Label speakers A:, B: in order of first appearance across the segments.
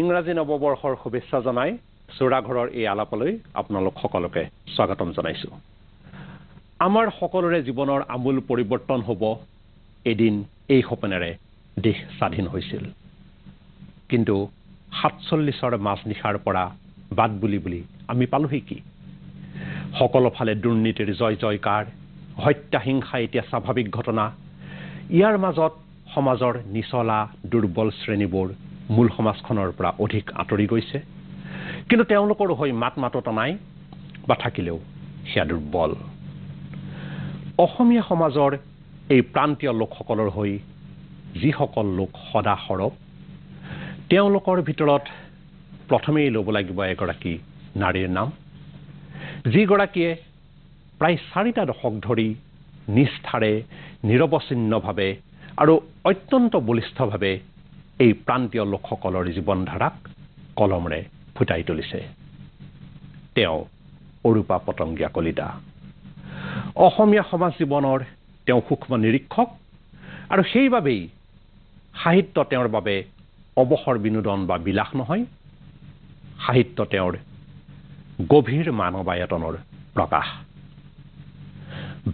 A: ইংৰাজী নৱবৰ্ষৰ শুভেচ্ছা জনাই চোৰাঘৰৰ এই আলাপলৈ আপোনালোক সকলোকে স্বাগতম জনাইছোঁ আমাৰ সকলোৰে জীৱনৰ আমূল পৰিৱৰ্তন হ'ব এদিন এই সপোনেৰে দেশ স্বাধীন হৈছিল কিন্তু সাতচল্লিছৰ মাজনিশাৰ পৰা বাদ বুলি বুলি আমি পালোহি কি সকলোফালে দুৰ্নীতিৰ জয় জয়কাৰ হত্যাহিংসা এতিয়া স্বাভাৱিক ঘটনা ইয়াৰ মাজত সমাজৰ নিচলা দুৰ্বল শ্ৰেণীবোৰ মূল সমাজখনৰ পৰা অধিক আঁতৰি গৈছে কিন্তু তেওঁলোকৰ হৈ মাত মাততা নাই বা থাকিলেও সেয়া দুৰ্বল অসমীয়া সমাজৰ এই প্ৰান্তীয় লোকসকলৰ হৈ যিসকল লোক সদা সৰব তেওঁলোকৰ ভিতৰত প্ৰথমেই ল'ব লাগিব এগৰাকী নাৰীৰ নাম যিগৰাকীয়ে প্ৰায় চাৰিটা দশক ধৰি নিষ্ঠাৰে নিৰৱচ্ছিন্নভাৱে আৰু অত্যন্ত বলিষ্ঠভাৱে এই প্ৰান্তীয় লোকসকলৰ জীৱনধাৰাক কলমৰে ফুটাই তুলিছে তেওঁ অৰূপা পতংগীয়া কলিতা অসমীয়া সমাজ জীৱনৰ তেওঁ সূক্ষ্ম নিৰীক্ষক আৰু সেইবাবেই সাহিত্য তেওঁৰ বাবে অৱসৰ বিনোদন বা বিলাস নহয় সাহিত্য তেওঁৰ গভীৰ মানৱায়তনৰ প্ৰকাশ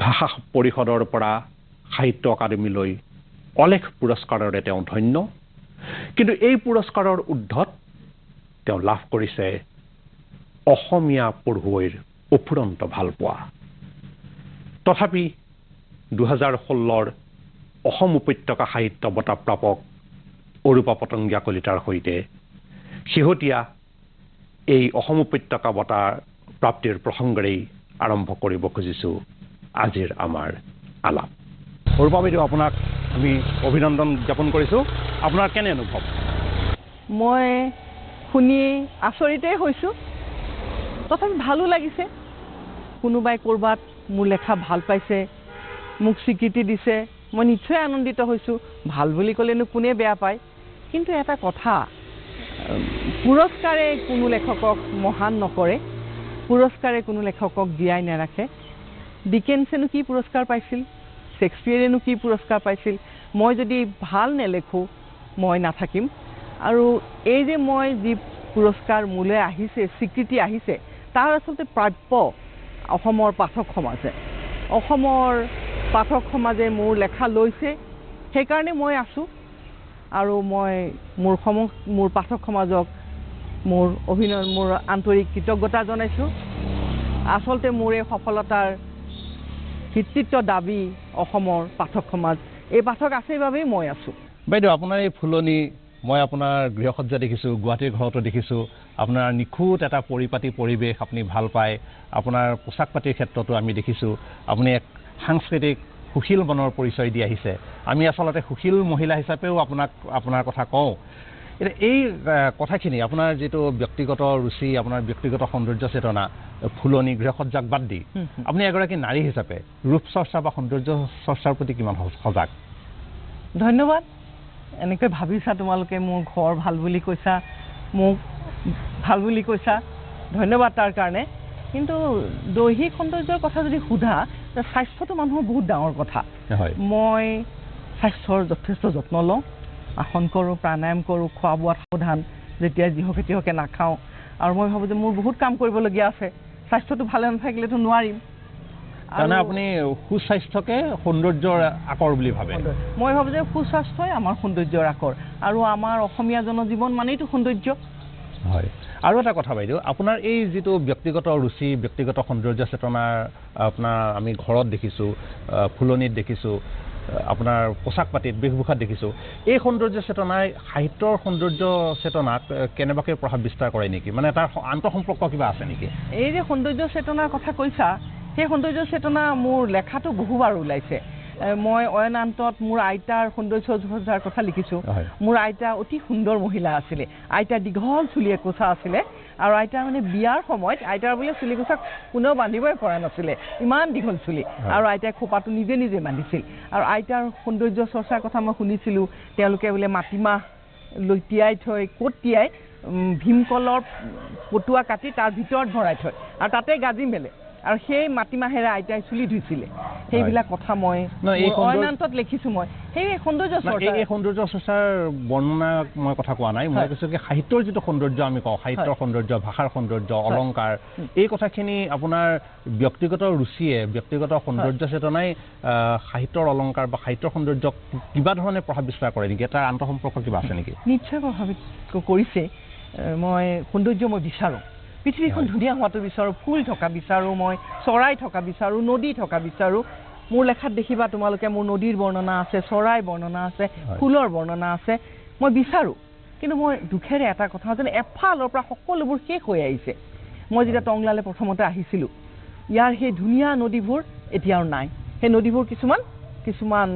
A: ভাষা পৰিষদৰ পৰা সাহিত্য একাডেমীলৈ অলেখ পুৰস্কাৰেৰে তেওঁ ধন্য় কিন্তু এই পুৰস্কাৰৰ উদ্ধত তেওঁ লাভ কৰিছে অসমীয়া পঢ়ুৱৈৰ অফুৰন্ত ভালপোৱা তথাপি দুহেজাৰ ষোল্লৰ অসম উপত্যকা সাহিত্য বঁটা প্ৰাপক অৰূপা পতংগীয়া কলিতাৰ সৈতে শেহতীয়া এই অসম উপত্যকা বঁটা প্ৰাপ্তিৰ প্ৰসংগেৰেই আৰম্ভ কৰিব খুজিছোঁ আজিৰ আমাৰ আলাপ ৰূপা বাইদেউ আপোনাক আমি অভিনন্দন জ্ঞাপন কৰিছোঁ আপোনাৰ কেনে অনুভৱ
B: মই শুনি আচৰিতেই হৈছোঁ তথাপি ভালো লাগিছে কোনোবাই ক'ৰবাত মোৰ লেখা ভাল পাইছে মোক স্বীকৃতি দিছে মই নিশ্চয় আনন্দিত হৈছোঁ ভাল বুলি ক'লেনো কোনে বেয়া পায় কিন্তু এটা কথা পুৰস্কাৰে কোনো লেখকক মহান নকৰে পুৰস্কাৰে কোনো লেখকক জীয়াই নাৰাখে ডিকেনছেনো কি পুৰস্কাৰ পাইছিল শ্বেক্সপিয়েৰেনো কি পুৰস্কাৰ পাইছিল মই যদি ভাল নেলেখোঁ মই নাথাকিম আৰু এই যে মই যি পুৰস্কাৰ মোলৈ আহিছে স্বীকৃতি আহিছে তাৰ আচলতে প্ৰাপ্য অসমৰ পাঠক সমাজে অসমৰ পাঠক সমাজে মোৰ লেখা লৈছে সেইকাৰণে মই আছোঁ আৰু মই মোৰ সম মোৰ পাঠক সমাজক মোৰ অভিনয় মোৰ আন্তৰিক কৃতজ্ঞতা জনাইছোঁ আচলতে মোৰ এই সফলতাৰ ভিত্তিত্ব দাবী অসমৰ পাঠক সমাজ এই পাঠক আছে বাবেই মই আছোঁ
A: বাইদেউ আপোনাৰ এই ফুলনি মই আপোনাৰ গৃহসজ্জা দেখিছোঁ গুৱাহাটীৰ ঘৰতো দেখিছোঁ আপোনাৰ নিখুঁত এটা পৰিপাতি পৰিৱেশ আপুনি ভাল পায় আপোনাৰ পোচাক পাতিৰ ক্ষেত্ৰতো আমি দেখিছোঁ আপুনি এক সাংস্কৃতিক সুশীল মনৰ পৰিচয় দি আহিছে আমি আচলতে সুশীল মহিলা হিচাপেও আপোনাক আপোনাৰ কথা কওঁ এতিয়া এই কথাখিনি আপোনাৰ যিটো ব্যক্তিগত ৰুচি আপোনাৰ ব্যক্তিগত সৌন্দৰ্য চেতনা ফুলনি গৃহসজ্জাক বাদ দি আপুনি এগৰাকী নাৰী হিচাপে ৰূপ চৰ্চা বা সৌন্দৰ্য চৰ্চাৰ প্ৰতি কিমান সজাগ
B: ধন্যবাদ এনেকৈ ভাবিছা তোমালোকে মোৰ ঘৰ ভাল বুলি কৈছা মোক ভাল বুলি কৈছা ধন্যবাদ তাৰ কাৰণে কিন্তু দৈহিক সৌন্দৰ্যৰ কথা যদি সোধা স্বাস্থ্যটো মানুহৰ বহুত ডাঙৰ কথা হয় মই স্বাস্থ্যৰ যথেষ্ট যত্ন লওঁ আসন কৰোঁ প্ৰাণায়াম কৰোঁ খোৱা বোৱাত সাৱধান যেতিয়া যিহ খেতিয়কে নাখাওঁ আৰু মই ভাবোঁ যে মোৰ বহুত কাম কৰিবলগীয়া আছে স্বাস্থ্যটো ভালে নাথাকিলেতো নোৱাৰিম মানে আপুনি
A: সুস্বাস্থ্যকে সৌন্দৰ্যৰ আকৰ বুলি ভাবে
B: মই ভাবোঁ যে সুস্বাস্থ্যই আমাৰ সৌন্দৰ্যৰ আকৰ আৰু আমাৰ অসমীয়া জনজীৱন মানেইতো সৌন্দৰ্য
A: হয় আৰু এটা কথা বাইদেউ আপোনাৰ এই যিটো ব্যক্তিগত ৰুচি ব্যক্তিগত সৌন্দৰ্য চেতনাৰ আপোনাৰ আমি ঘৰত দেখিছোঁ ফুলনিত দেখিছোঁ আপোনাৰ পোচাক পাতিত বেশভূষাত দেখিছোঁ এই সৌন্দৰ্য চেতনাই সাহিত্যৰ সৌন্দৰ্য চেতনাক কেনেবাকৈ প্ৰভাৱ বিস্তাৰ কৰে নেকি মানে তাৰ সম্পৰ্ক কিবা আছে নেকি
B: এই যে সৌন্দৰ্য চেতনাৰ কথা কৈছা সেই সৌন্দৰ্য চেতনা মোৰ লেখাটো বহুবাৰ ওলাইছে মই অয়নান্তত মোৰ আইতাৰ সৌন্দৰ্য সৌন্দৰ্যাৰ কথা লিখিছোঁ মোৰ আইতা অতি সুন্দৰ মহিলা আছিলে আইতা দীঘল চুলিয়ে কোচা আছিলে আৰু আইতাৰ মানে বিয়াৰ সময়ত আইতাৰ বোলে চুলি চুলিগোছাক কোনেও বান্ধিবই পৰা নাছিলে ইমান দীঘল চুলি আৰু আইতাই খোপাটো নিজে নিজে বান্ধিছিল আৰু আইতাৰ সৌন্দৰ্য চৰ্চাৰ কথা মই শুনিছিলোঁ তেওঁলোকে বোলে মাটিমাহ লৈ তিয়াই থৈ ক'ত তিয়াই ভীমকলৰ পটুৱা কাটি তাৰ ভিতৰত ভৰাই থয় আৰু তাতে গাজি মেলে আৰু সেই মাটিমাহেৰে আইতাই চুলি ধুইছিলে সেইবিলাক কথা মই অনন্তত লিখিছো মই সেই সৌন্দৰ্য এই
A: সৌন্দৰ্য চৰ্চাৰ বৰ্ণনা মই কথা কোৱা নাই মই কৈছো যে সাহিত্যৰ যিটো সৌন্দৰ্য আমি কওঁ সাহিত্যৰ সৌন্দৰ্য ভাষাৰ সৌন্দৰ্য অলংকাৰ এই কথাখিনি আপোনাৰ ব্যক্তিগত ৰুচিয়ে ব্যক্তিগত সৌন্দৰ্য চেতনাই সাহিত্যৰ অলংকাৰ বা সাহিত্যৰ সৌন্দৰ্যক কিবা ধৰণে প্ৰভাৱ বিস্তাৰ কৰে নেকি তাৰ আন্তঃসম্পৰ্ক কিবা আছে নেকি
B: নিশ্চয় প্ৰভাৱিত কৰিছে মই সৌন্দৰ্য মই বিচাৰোঁ পৃথিৱীখন ধুনীয়া হোৱাটো বিচাৰোঁ ফুল থকা বিচাৰোঁ মই চৰাই থকা বিচাৰোঁ নদী থকা বিচাৰোঁ মোৰ লেখাত দেখিবা তোমালোকে মোৰ নদীৰ বৰ্ণনা আছে চৰাইৰ বৰ্ণনা আছে ফুলৰ বৰ্ণনা আছে মই বিচাৰোঁ কিন্তু মই দুখেৰে এটা কথা যেন এফালৰ পৰা সকলোবোৰ শেষ হৈ আহিছে মই যেতিয়া টংলালে প্ৰথমতে আহিছিলোঁ ইয়াৰ সেই ধুনীয়া নদীবোৰ এতিয়াও নাই সেই নদীবোৰ কিছুমান কিছুমান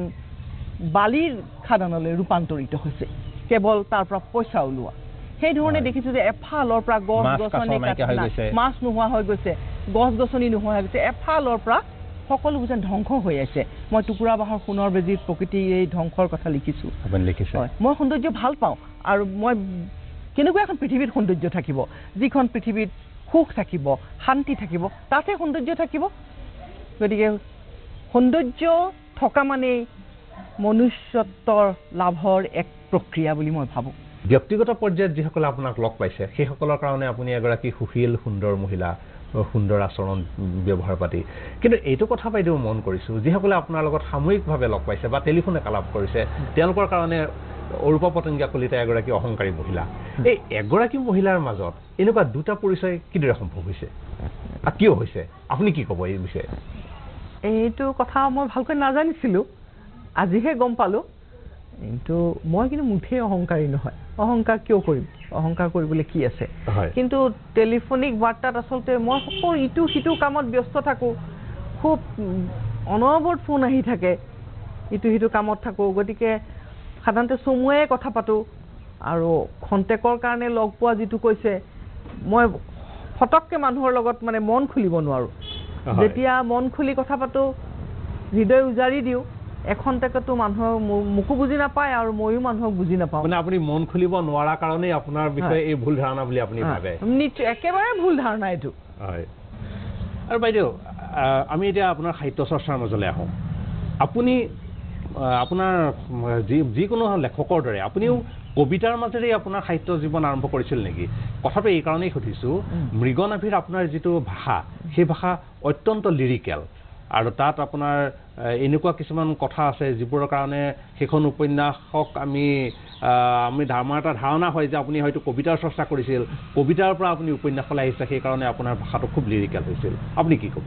B: বালিৰ খাদানলৈ ৰূপান্তৰিত হৈছে কেৱল তাৰ পৰা পইচা ওলোৱা সেই ধৰনেৰ দেখিছো যে এফালৰ পৰা গছ গছনি মাছ নোহোৱা হৈ গৈছে গছ গছনি নোহোৱা হৈ গৈছে এফালৰ পৰা সকলোবোৰ যেন ধ্বংস হৈ আছে মই টুকুৰা বাঁহৰ সোণৰ বেজী প্ৰকৃতি এই ধ্বংসৰ কথা লিখিছোঁ মই সৌন্দৰ্য ভাল পাওঁ আৰু মই কেনেকুৱা এখন পৃথিৱীত সৌন্দৰ্য থাকিব যিখন পৃথিৱীত সুখ থাকিব শান্তি থাকিব তাতে সৌন্দৰ্য থাকিব গতিকে সৌন্দৰ্য থকা মানেই মনুষ্যত্বৰ লাভৰ এক প্ৰক্ৰিয়া বুলি মই ভাবোঁ ব্যক্তিগত পৰ্যায়ত
A: যিসকলে আপোনাক লগ পাইছে সেইসকলৰ কাৰণে আপুনি এগৰাকী সুশীল সুন্দৰ মহিলা সুন্দৰ আচৰণ ব্যৱহাৰ পাতি কিন্তু এইটো কথা বাইদেউ মন কৰিছোঁ যিসকলে আপোনাৰ লগত সাময়িকভাৱে লগ পাইছে বা টেলিফোনে কালাপ কৰিছে তেওঁলোকৰ কাৰণে অৰূপা পতংগীয়া কলিতা এগৰাকী অহংকাৰী মহিলা এই এগৰাকী মহিলাৰ মাজত এনেকুৱা দুটা পৰিচয় কিদৰে সম্ভৱ হৈছে কিয় হৈছে আপুনি কি ক'ব এই
B: বিষয়ে এইটো কথা মই ভালকৈ নাজানিছিলোঁ আজিহে গম পালোঁ কিন্তু মই কিন্তু মুঠেই অহংকাৰী নহয় অহংকাৰ কিয় কৰিম অহংকাৰ কৰিবলৈ কি আছে কিন্তু টেলিফোনিক বাৰ্তাত আচলতে মই সকলো ইটো সিটো কামত ব্যস্ত থাকোঁ খুব অনবৰত ফোন আহি থাকে ইটো সিটো কামত থাকোঁ গতিকে সাধাৰণতে চমুৱাই কথা পাতোঁ আৰু খন্তেকৰ কাৰণে লগ পোৱা যিটো কৈছে মই ফটককৈ মানুহৰ লগত মানে মন খুলিব নোৱাৰোঁ যেতিয়া মন খুলি কথা পাতোঁ হৃদয় উজাৰি দিওঁ এখনতেকে তো মানুহ মুকু বুজি না পায় আৰু ময়ো মানুহক বুজি না পাও মানে
A: আপুনি মন খুলিব নোৱাৰা কাৰণে আপোনাৰ বিষয়ে এই ভুল ধাৰণা বুলি আপুনি ভাবে
B: নিশ্চয় একেবাৰে ভুল ধাৰণা এইটো
A: হয় আৰু বাইদেউ আমি এতিয়া আপোনাৰ সাহিত্য চৰ্চাৰ মাজলৈ আহোঁ আপুনি আপোনাৰ যি যিকোনো লেখকৰ দৰে আপুনিও কবিতাৰ মাজেৰেই আপোনাৰ সাহিত্য জীৱন আৰম্ভ কৰিছিল নেকি কথাটো এই এইকাৰণেই সুধিছোঁ মৃগনাভিৰ আপোনাৰ যিটো ভাষা সেই ভাষা অত্যন্ত লিৰিকেল আৰু তাত আপোনাৰ এনেকুৱা কিছুমান কথা আছে যিবোৰৰ কাৰণে সেইখন উপন্যাসক আমি আমি আমাৰ এটা ধাৰণা হয় যে আপুনি হয়তো কবিতাৰ চৰ্চা কৰিছিল কবিতাৰ পৰা আপুনি উপন্যাসলৈ আহিছে সেইকাৰণে আপোনাৰ ভাষাটো খুব লিৰিকেল হৈছিল আপুনি কি ক'ব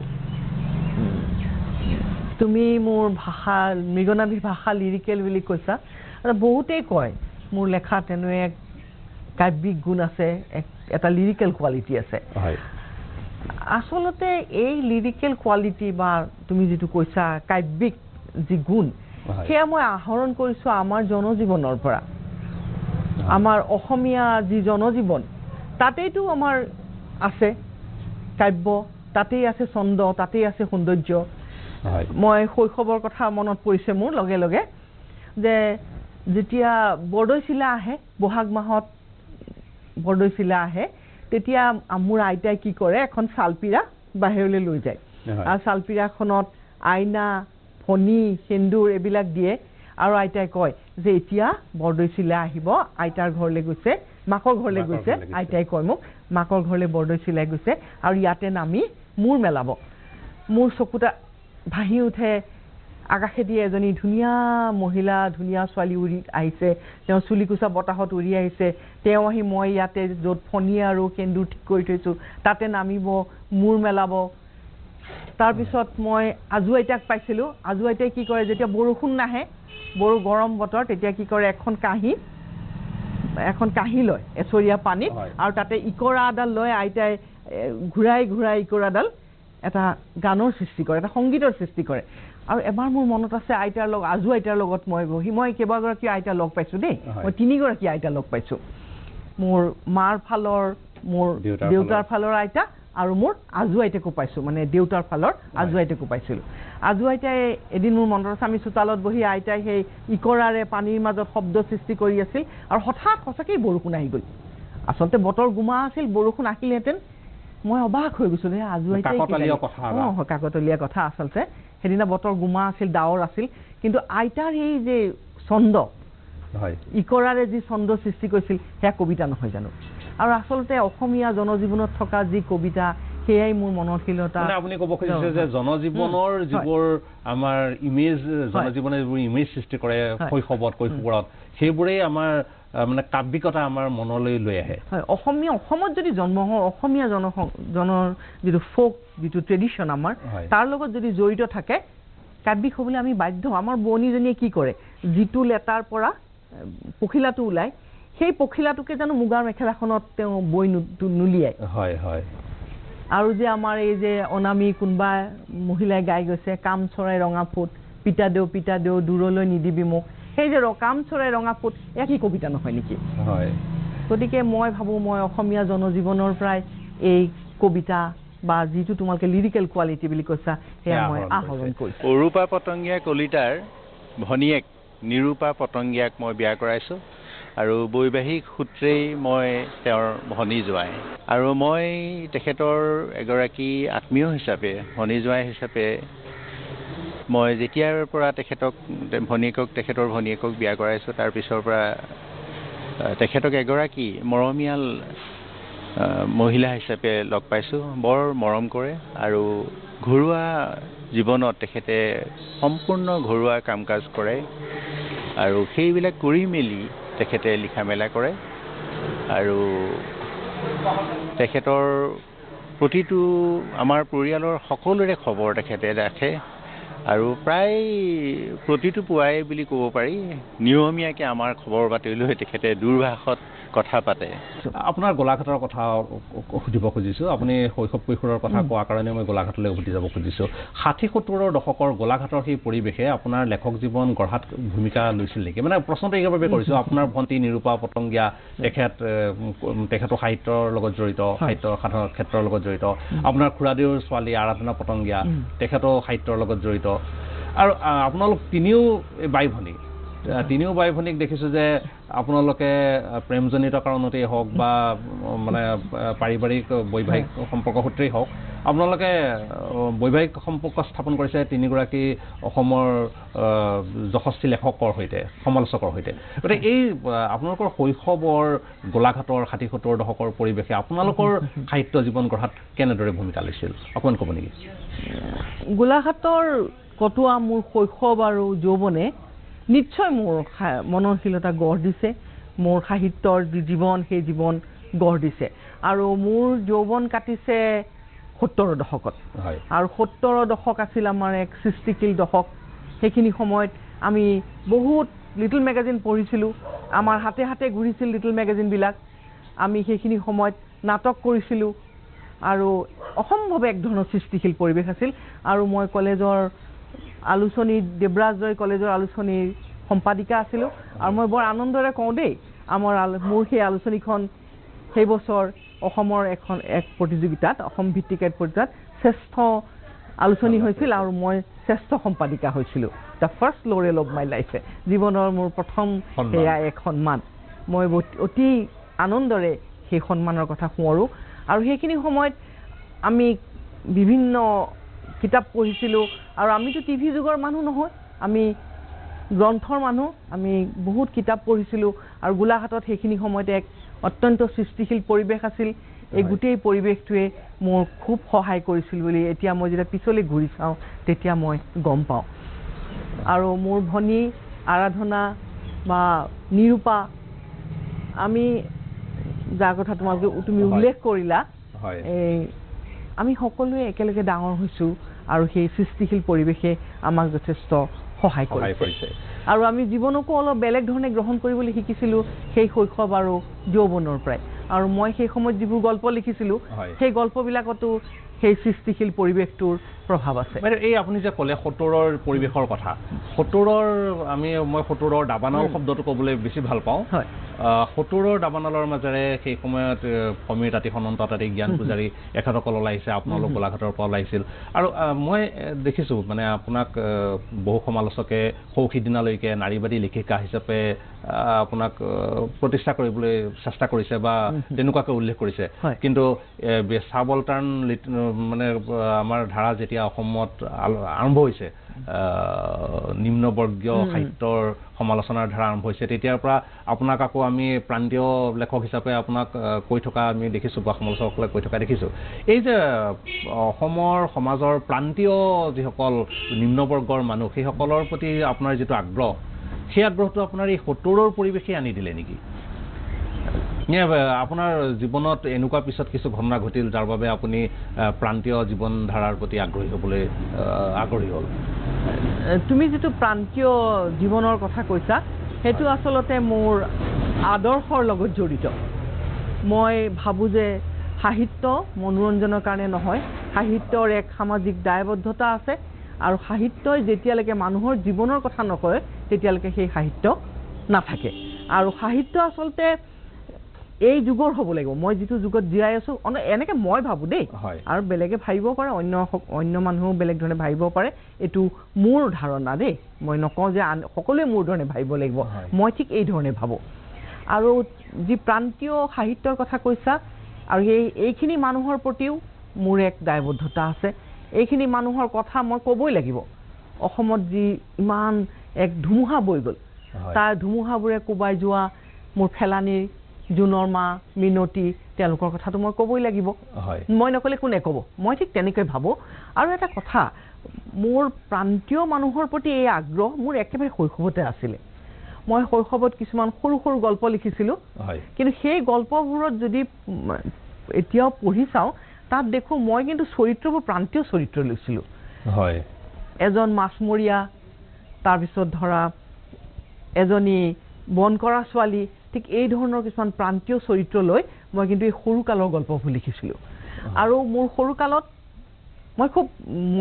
B: তুমি মোৰ ভাষা মৃগনাভী ভাষা লিৰিকেল বুলি কৈছা বহুতেই কয় মোৰ লেখাত এনে এক কাব্যিক গুণ আছে এক এটা লিৰিকেল কোৱালিটি আছে হয় আচলতে এই লিৰিকেল কোৱালিটি বা তুমি যিটো কৈছা কাব্যিক যি গুণ সেয়া মই আহৰণ কৰিছোঁ আমাৰ জনজীৱনৰ পৰা আমাৰ অসমীয়া যি জনজীৱন তাতেইতো আমাৰ আছে কাব্য তাতেই আছে ছন্দ তাতেই আছে সৌন্দৰ্য মই শৈশৱৰ কথা মনত পৰিছে মোৰ লগে লগে যে যেতিয়া বৰদৈচিলা আহে বহাগ মাহত বৰদৈচিলা আহে তেতিয়া মোৰ আইতাই কি কৰে এখন চালপিৰা বাহিৰলৈ লৈ যায় আৰু চালপিৰাখনত আইনা ফণি সেন্দুৰ এইবিলাক দিয়ে আৰু আইতাই কয় যে এতিয়া বৰদৈচিলা আহিব আইতাৰ ঘৰলৈ গৈছে মাকৰ ঘৰলৈ গৈছে আইতাই কয় মোক মাকৰ ঘৰলৈ বৰদৈচিলাই গৈছে আৰু ইয়াতে নামি মূৰ মেলাব মোৰ চকুটা ভাঁহি উঠে আকাশেদি এজনী ধুনীয়া মহিলা ধুনীয়া ছোৱালী উৰি আহিছে তেওঁ চুলি চুলিকোচা বতাহত উৰি আহিছে তেওঁ আহি মই ইয়াতে য'ত ফণি আৰু কেন্দুৰ ঠিক কৰি থৈছোঁ তাতে নামিব মূৰ মেলাব তাৰপিছত মই আজু আইতাক পাইছিলোঁ আজু আইতাই কি কৰে যেতিয়া বৰষুণ নাহে বৰ গৰম বতৰ তেতিয়া কি কৰে এখন কাঁহী এখন কাঁহী লয় এচৰীয়া পানীত আৰু তাতে ইকৰা আডাল লয় আইতাই ঘূৰাই ঘূৰাই ইকৰাডাল এটা গানৰ সৃষ্টি কৰে এটা সংগীতৰ সৃষ্টি কৰে আৰু এবাৰ মোৰ মনত আছে আইতাৰ লগত আজু আইতাৰ লগত মই বহি মই কেইবাগৰাকী আইতা লগ পাইছোঁ দেই মই তিনিগৰাকী আইতা লগ পাইছোঁ মোৰ মাৰ ফালৰ মোৰ দেউতাৰ ফালৰ আইতা আৰু মোৰ আজো আইতাকো পাইছোঁ মানে দেউতাৰ ফালৰ আজু আইতাকো পাইছিলোঁ আজো আইতাই এদিন মোৰ মনত আছে আমি চোতালত বহি আইতাই সেই ইকৰাৰে পানীৰ মাজত শব্দ সৃষ্টি কৰি আছিল আৰু হঠাৎ সঁচাকেই বৰষুণ আহি গ'ল আচলতে বতৰ গুমা আছিল বৰষুণ আহিলেহেঁতেন মই অবাক হৈ গৈছিলোঁ অঁ কাকতলীয়া কথা আচলতে সেইদিনা বতৰ গুমা আছিল ডাৱৰ আছিল কিন্তু আইতাৰ সেই যে ছন্দ ইকৰাৰে যি ছন্দ সৃষ্টি কৰিছিল সেয়া কবিতা নহয় জানো আৰু আচলতে অসমীয়া জনজীৱনত থকা যি কবিতা সেয়াই মোৰ মনশীলতা আপুনি ক'ব খুজিছে যে
A: জনজীৱনৰ যিবোৰ আমাৰ ইমেজ জনজীৱনে যিবোৰ ইমেজ সৃষ্টি কৰে শৈশৱত কৈশোৰত সেইবোৰেই আমাৰ মানে কাব্যিকতা আমাৰ মনলৈ লৈ আহে
B: হয় অসমীয়া অসমত যদি জন্ম হওঁ অসমীয়া জন জনৰ যিটো ফক যিটো ট্ৰেডিশ্যন আমাৰ তাৰ লগত যদি জড়িত থাকে কাব্যিক হ'বলৈ আমি বাধ্য হওঁ আমাৰ বোৱনীজনীয়ে কি কৰে যিটো লেটাৰ পৰা পখিলাটো ওলায় সেই পখিলাটোকে জানো মুগাৰ মেখেলাখনত তেওঁ বৈ নুলিয়াই হয় হয় আৰু যে আমাৰ এই যে অনামী কোনোবা মহিলাই গাই গৈছে কাম চৰাই ৰঙা ফুট পিতা দেউ পিতা দেউ দূৰলৈ নিদিবি মোক সেই যে ৰকাম চৰাই ৰঙাফুট এয়া কি কবিতা নহয় নেকি গতিকে মই ভাবোঁ মই অসমীয়া জনজীৱনৰ পৰাই এই কবিতা বা যিটো তোমালোকে লিৰিকেল কোৱালিটি বুলি কৈছা সেয়া মই আহৰণ কৰিছোঁ
A: অৰুপা পতংগীয়া কলিতাৰ ভনীয়েক নিৰূপা পতংগীয়াক মই বিয়া কৰাইছো আৰু বৈবাহিক সূত্ৰেই মই তেওঁৰ ভনী জোঁৱাই আৰু মই তেখেতৰ এগৰাকী আত্মীয় হিচাপে ভনী জোঁৱাই হিচাপে মই যেতিয়াৰ পৰা তেখেতক ভনীয়েকক তেখেতৰ ভনীয়েকক বিয়া কৰাইছোঁ তাৰ পিছৰ পৰা তেখেতক এগৰাকী মৰমীয়াল মহিলা হিচাপে লগ পাইছোঁ বৰ মৰম কৰে আৰু ঘৰুৱা জীৱনত তেখেতে সম্পূৰ্ণ ঘৰুৱা কাম কাজ কৰে আৰু সেইবিলাক কৰি মেলি তেখেতে লিখা মেলা কৰে আৰু তেখেতৰ প্ৰতিটো আমাৰ পৰিয়ালৰ সকলোৰে খবৰ তেখেতে ৰাখে আৰু প্ৰায় প্ৰতিটো পুৱাই বুলি ক'ব পাৰি নিয়মীয়াকৈ আমাৰ খবৰ বাতৰিলৈ তেখেতে দূৰভাষত কথা পাতে আপোনাৰ গোলাঘাটৰ কথা সুধিব খুজিছোঁ আপুনি শৈশৱ কৈশোৰৰ কথা কোৱাৰ কাৰণে মই গোলাঘাটলৈ উভতি যাব খুজিছোঁ ষাঠি সত্তৰৰ দশকৰ গোলাঘাটৰ সেই পৰিৱেশে আপোনাৰ লেখক জীৱন গঢ়াত ভূমিকা লৈছিল নেকি মানে প্ৰশ্নটো এইবাবে কৰিছোঁ আপোনাৰ ভণ্টি নিৰূপা পতংগীয়া তেখেত তেখেতো সাহিত্যৰ লগত জড়িত সাহিত্য সাধাৰণ ক্ষেত্ৰৰ লগত জড়িত আপোনাৰ খুৰাদেউৰ ছোৱালী আৰাধনা পতংগীয়া তেখেতো সাহিত্যৰ লগত জড়িত আৰু আপোনালোক তিনিও বাই ভনী তিনিও বাই ভনীক দেখিছোঁ যে আপোনালোকে প্ৰেমজনিত কাৰণতেই হওক বা মানে পাৰিবাৰিক বৈবাহিক সম্পৰ্ক সূত্ৰেই হওক আপোনালোকে বৈবাহিক সম্পৰ্ক স্থাপন কৰিছে তিনিগৰাকী অসমৰ যশস্বী লেখকৰ সৈতে সমালোচকৰ সৈতে গতিকে এই আপোনালোকৰ শৈশৱৰ গোলাঘাটৰ ষাঠি সত্তৰ দশকৰ পৰিৱেশে আপোনালোকৰ সাহিত্য জীৱন গঢ়াত কেনেদৰে ভূমিকা লৈছিল অকণমান ক'ব
B: নেকি গোলাঘাটৰ কটোৱা মোৰ শৈশৱ আৰু যৌৱনে নিশ্চয় মোৰ মননশীলতা গঢ় দিছে মোৰ সাহিত্যৰ যি জীৱন সেই জীৱন গঢ় দিছে আৰু মোৰ যৌৱন কাটিছে সত্তৰ দশকত আৰু সত্তৰ দশক আছিল আমাৰ এক সৃষ্টিশীল দশক সেইখিনি সময়ত আমি বহুত লিটল মেগাজিন পঢ়িছিলোঁ আমাৰ হাতে হাতে ঘূৰিছিল লিটল মেগাজিনবিলাক আমি সেইখিনি সময়ত নাটক কৰিছিলোঁ আৰু অসম্ভৱে এক ধৰণৰ সৃষ্টিশীল পৰিৱেশ আছিল আৰু মই কলেজৰ আলোচনী দেৱৰাজয় কলেজৰ আলোচনীৰ সম্পাদিকা আছিলোঁ আৰু মই বৰ আনন্দৰে কওঁ দেই আমাৰ মোৰ সেই আলোচনীখন সেই বছৰ অসমৰ এখন এক প্ৰতিযোগিতাত অসম ভিত্তিক এক প্ৰতিযোগিতাত শ্ৰেষ্ঠ আলোচনী হৈছিল আৰু মই শ্ৰেষ্ঠ সম্পাদিকা হৈছিলোঁ the first laurel of my লাইফে জীৱনৰ মোৰ প্ৰথম সেয়া এক সন্মান মই অতি আনন্দৰে সেই সন্মানৰ কথা সোঁৱৰোঁ আৰু সেইখিনি সময়ত আমি বিভিন্ন কিতাপ পঢ়িছিলোঁ আৰু আমিতো টিভি যুগৰ মানুহ নহয় আমি গ্ৰন্থৰ মানুহ আমি বহুত কিতাপ পঢ়িছিলোঁ আৰু গোলাঘাটত সেইখিনি সময়তে এক অত্যন্ত সৃষ্টিশীল পৰিৱেশ আছিল এই গোটেই পৰিৱেশটোৱে মোৰ খুব সহায় কৰিছিল বুলি এতিয়া মই যেতিয়া পিছলৈ ঘূৰি চাওঁ তেতিয়া মই গম পাওঁ আৰু মোৰ ভনী আৰাধনা বা নিৰূপা আমি যাৰ কথা তোমালোকে তুমি উল্লেখ কৰিলা এই আমি সকলোৱে একেলগে ডাঙৰ হৈছোঁ আৰু সেই সৃষ্টিশীল পৰিৱেশে আমাক যথেষ্ট সহায় কৰিছে আৰু আমি জীৱনকো অলপ বেলেগ ধৰণে গ্ৰহণ কৰিবলৈ শিকিছিলোঁ সেই শৈশৱ আৰু যৌৱনৰ পৰাই আৰু মই সেই সময়ত যিবোৰ গল্প লিখিছিলোঁ সেই গল্পবিলাকতো সেই সৃষ্টিশীল পৰিৱেশটোৰ প্ৰভাৱ আছে
A: মানে এই আপুনি যে ক'লে সত্তৰৰ পৰিৱেশৰ কথা সত্তৰৰ আমি মই সত্তৰৰ দাবানল শব্দটো ক'বলৈ বেছি ভাল পাওঁ হয় সত্তৰৰ দাবানলৰ মাজেৰে সেই সময়ত সমীৰ তাঁতি সনন্ত তাঁতি জ্ঞান পূজাৰী এখেতসকল ওলাইছে আপোনালোক গোলাঘাটৰ পৰা ওলাইছিল আৰু মই দেখিছো মানে আপোনাক বহু সমালোচকে সৌ সিদিনালৈকে নাৰীবাদী লিখিকা হিচাপে আপোনাক প্ৰতিষ্ঠা কৰিবলৈ চেষ্টা কৰিছে বা তেনেকুৱাকৈ উল্লেখ কৰিছে কিন্তু চাবল মানে আমাৰ ধাৰা যেতিয়া অসমত আৰম্ভ হৈছে নিম্নবৰ্গীয় সাহিত্যৰ সমালোচনাৰ ধাৰা আৰম্ভ হৈছে তেতিয়াৰ পৰা আপোনাক আকৌ আমি প্ৰান্তীয় লেখক হিচাপে আপোনাক কৈ থকা আমি দেখিছোঁ বা সমালোচকসকলে কৈ থকা দেখিছোঁ এই যে অসমৰ সমাজৰ প্ৰান্তীয় যিসকল নিম্নবৰ্গৰ মানুহ সেইসকলৰ প্ৰতি আপোনাৰ যিটো আগ্ৰহ সেই আগ্ৰহটো আপোনাৰ এই সত্তৰৰ পৰিৱেশেই আনি দিলে নেকি নে আপোনাৰ জীৱনত এনেকুৱা পিছত কিছু ঘটনা ঘটিল যাৰ বাবে আপুনি প্ৰান্তীয় জীৱন ধাৰাৰ প্ৰতি আগ্ৰহী হ'বলৈ আগ্ৰহী হ'ল
B: তুমি যিটো প্ৰান্তীয় জীৱনৰ কথা কৈছা সেইটো আচলতে মোৰ আদৰ্শৰ লগত জড়িত মই ভাবোঁ যে সাহিত্য মনোৰঞ্জনৰ কাৰণে নহয় সাহিত্যৰ এক সামাজিক দায়বদ্ধতা আছে আৰু সাহিত্যই যেতিয়ালৈকে মানুহৰ জীৱনৰ কথা নকয় তেতিয়ালৈকে সেই সাহিত্য নাথাকে আৰু সাহিত্য আচলতে এই যুগৰ হ'ব লাগিব মই যিটো যুগত জীয়াই আছো এনেকে মই ভাবো দেই আৰু বেলেগে ভাবিব পাৰে অন্য অন্য মানুহেও বেলেগ ধৰণে ভাবিব পাৰে এইটো মোৰ ধাৰণা দেই মই নকওঁ যে আন সকলোৱে মোৰ ধৰণে ভাবিব লাগিব মই ঠিক এই ধৰণে ভাবোঁ আৰু যি প্ৰান্তীয় সাহিত্যৰ কথা কৈছা আৰু সেই এইখিনি মানুহৰ প্ৰতিও মোৰ এক দায়বদ্ধতা আছে এইখিনি মানুহৰ কথা মই ক'বই লাগিব অসমত যি ইমান এক ধুমুহা বৈ গ'ল তাৰ ধুমুহাবোৰে কোবাই যোৱা মোৰ ফেলানীৰ জুনৰ মা মিনতি তেওঁলোকৰ কথাটো মই ক'বই লাগিব মই নক'লে কোনে ক'ব মই ঠিক তেনেকৈ ভাবোঁ আৰু এটা কথা মোৰ প্ৰান্তীয় মানুহৰ প্ৰতি এই আগ্ৰহ মোৰ একেবাৰে শৈশৱতে আছিলে মই শৈশৱত কিছুমান সৰু সৰু গল্প লিখিছিলোঁ কিন্তু সেই গল্পবোৰত যদি এতিয়াও পঢ়ি চাওঁ তাত দেখোঁ মই কিন্তু চৰিত্ৰবোৰ প্ৰান্তীয় চৰিত্ৰ লৈছিলোঁ হয় এজন মাছমৰীয়া তাৰপিছত ধৰা এজনী বন কৰা ছোৱালী ঠিক এই ধৰণৰ কিছুমান প্ৰান্তীয় চৰিত্ৰ লৈ মই কিন্তু এই সৰু কালৰ গল্পবোৰ লিখিছিলোঁ আৰু মোৰ সৰু কালত মই খুব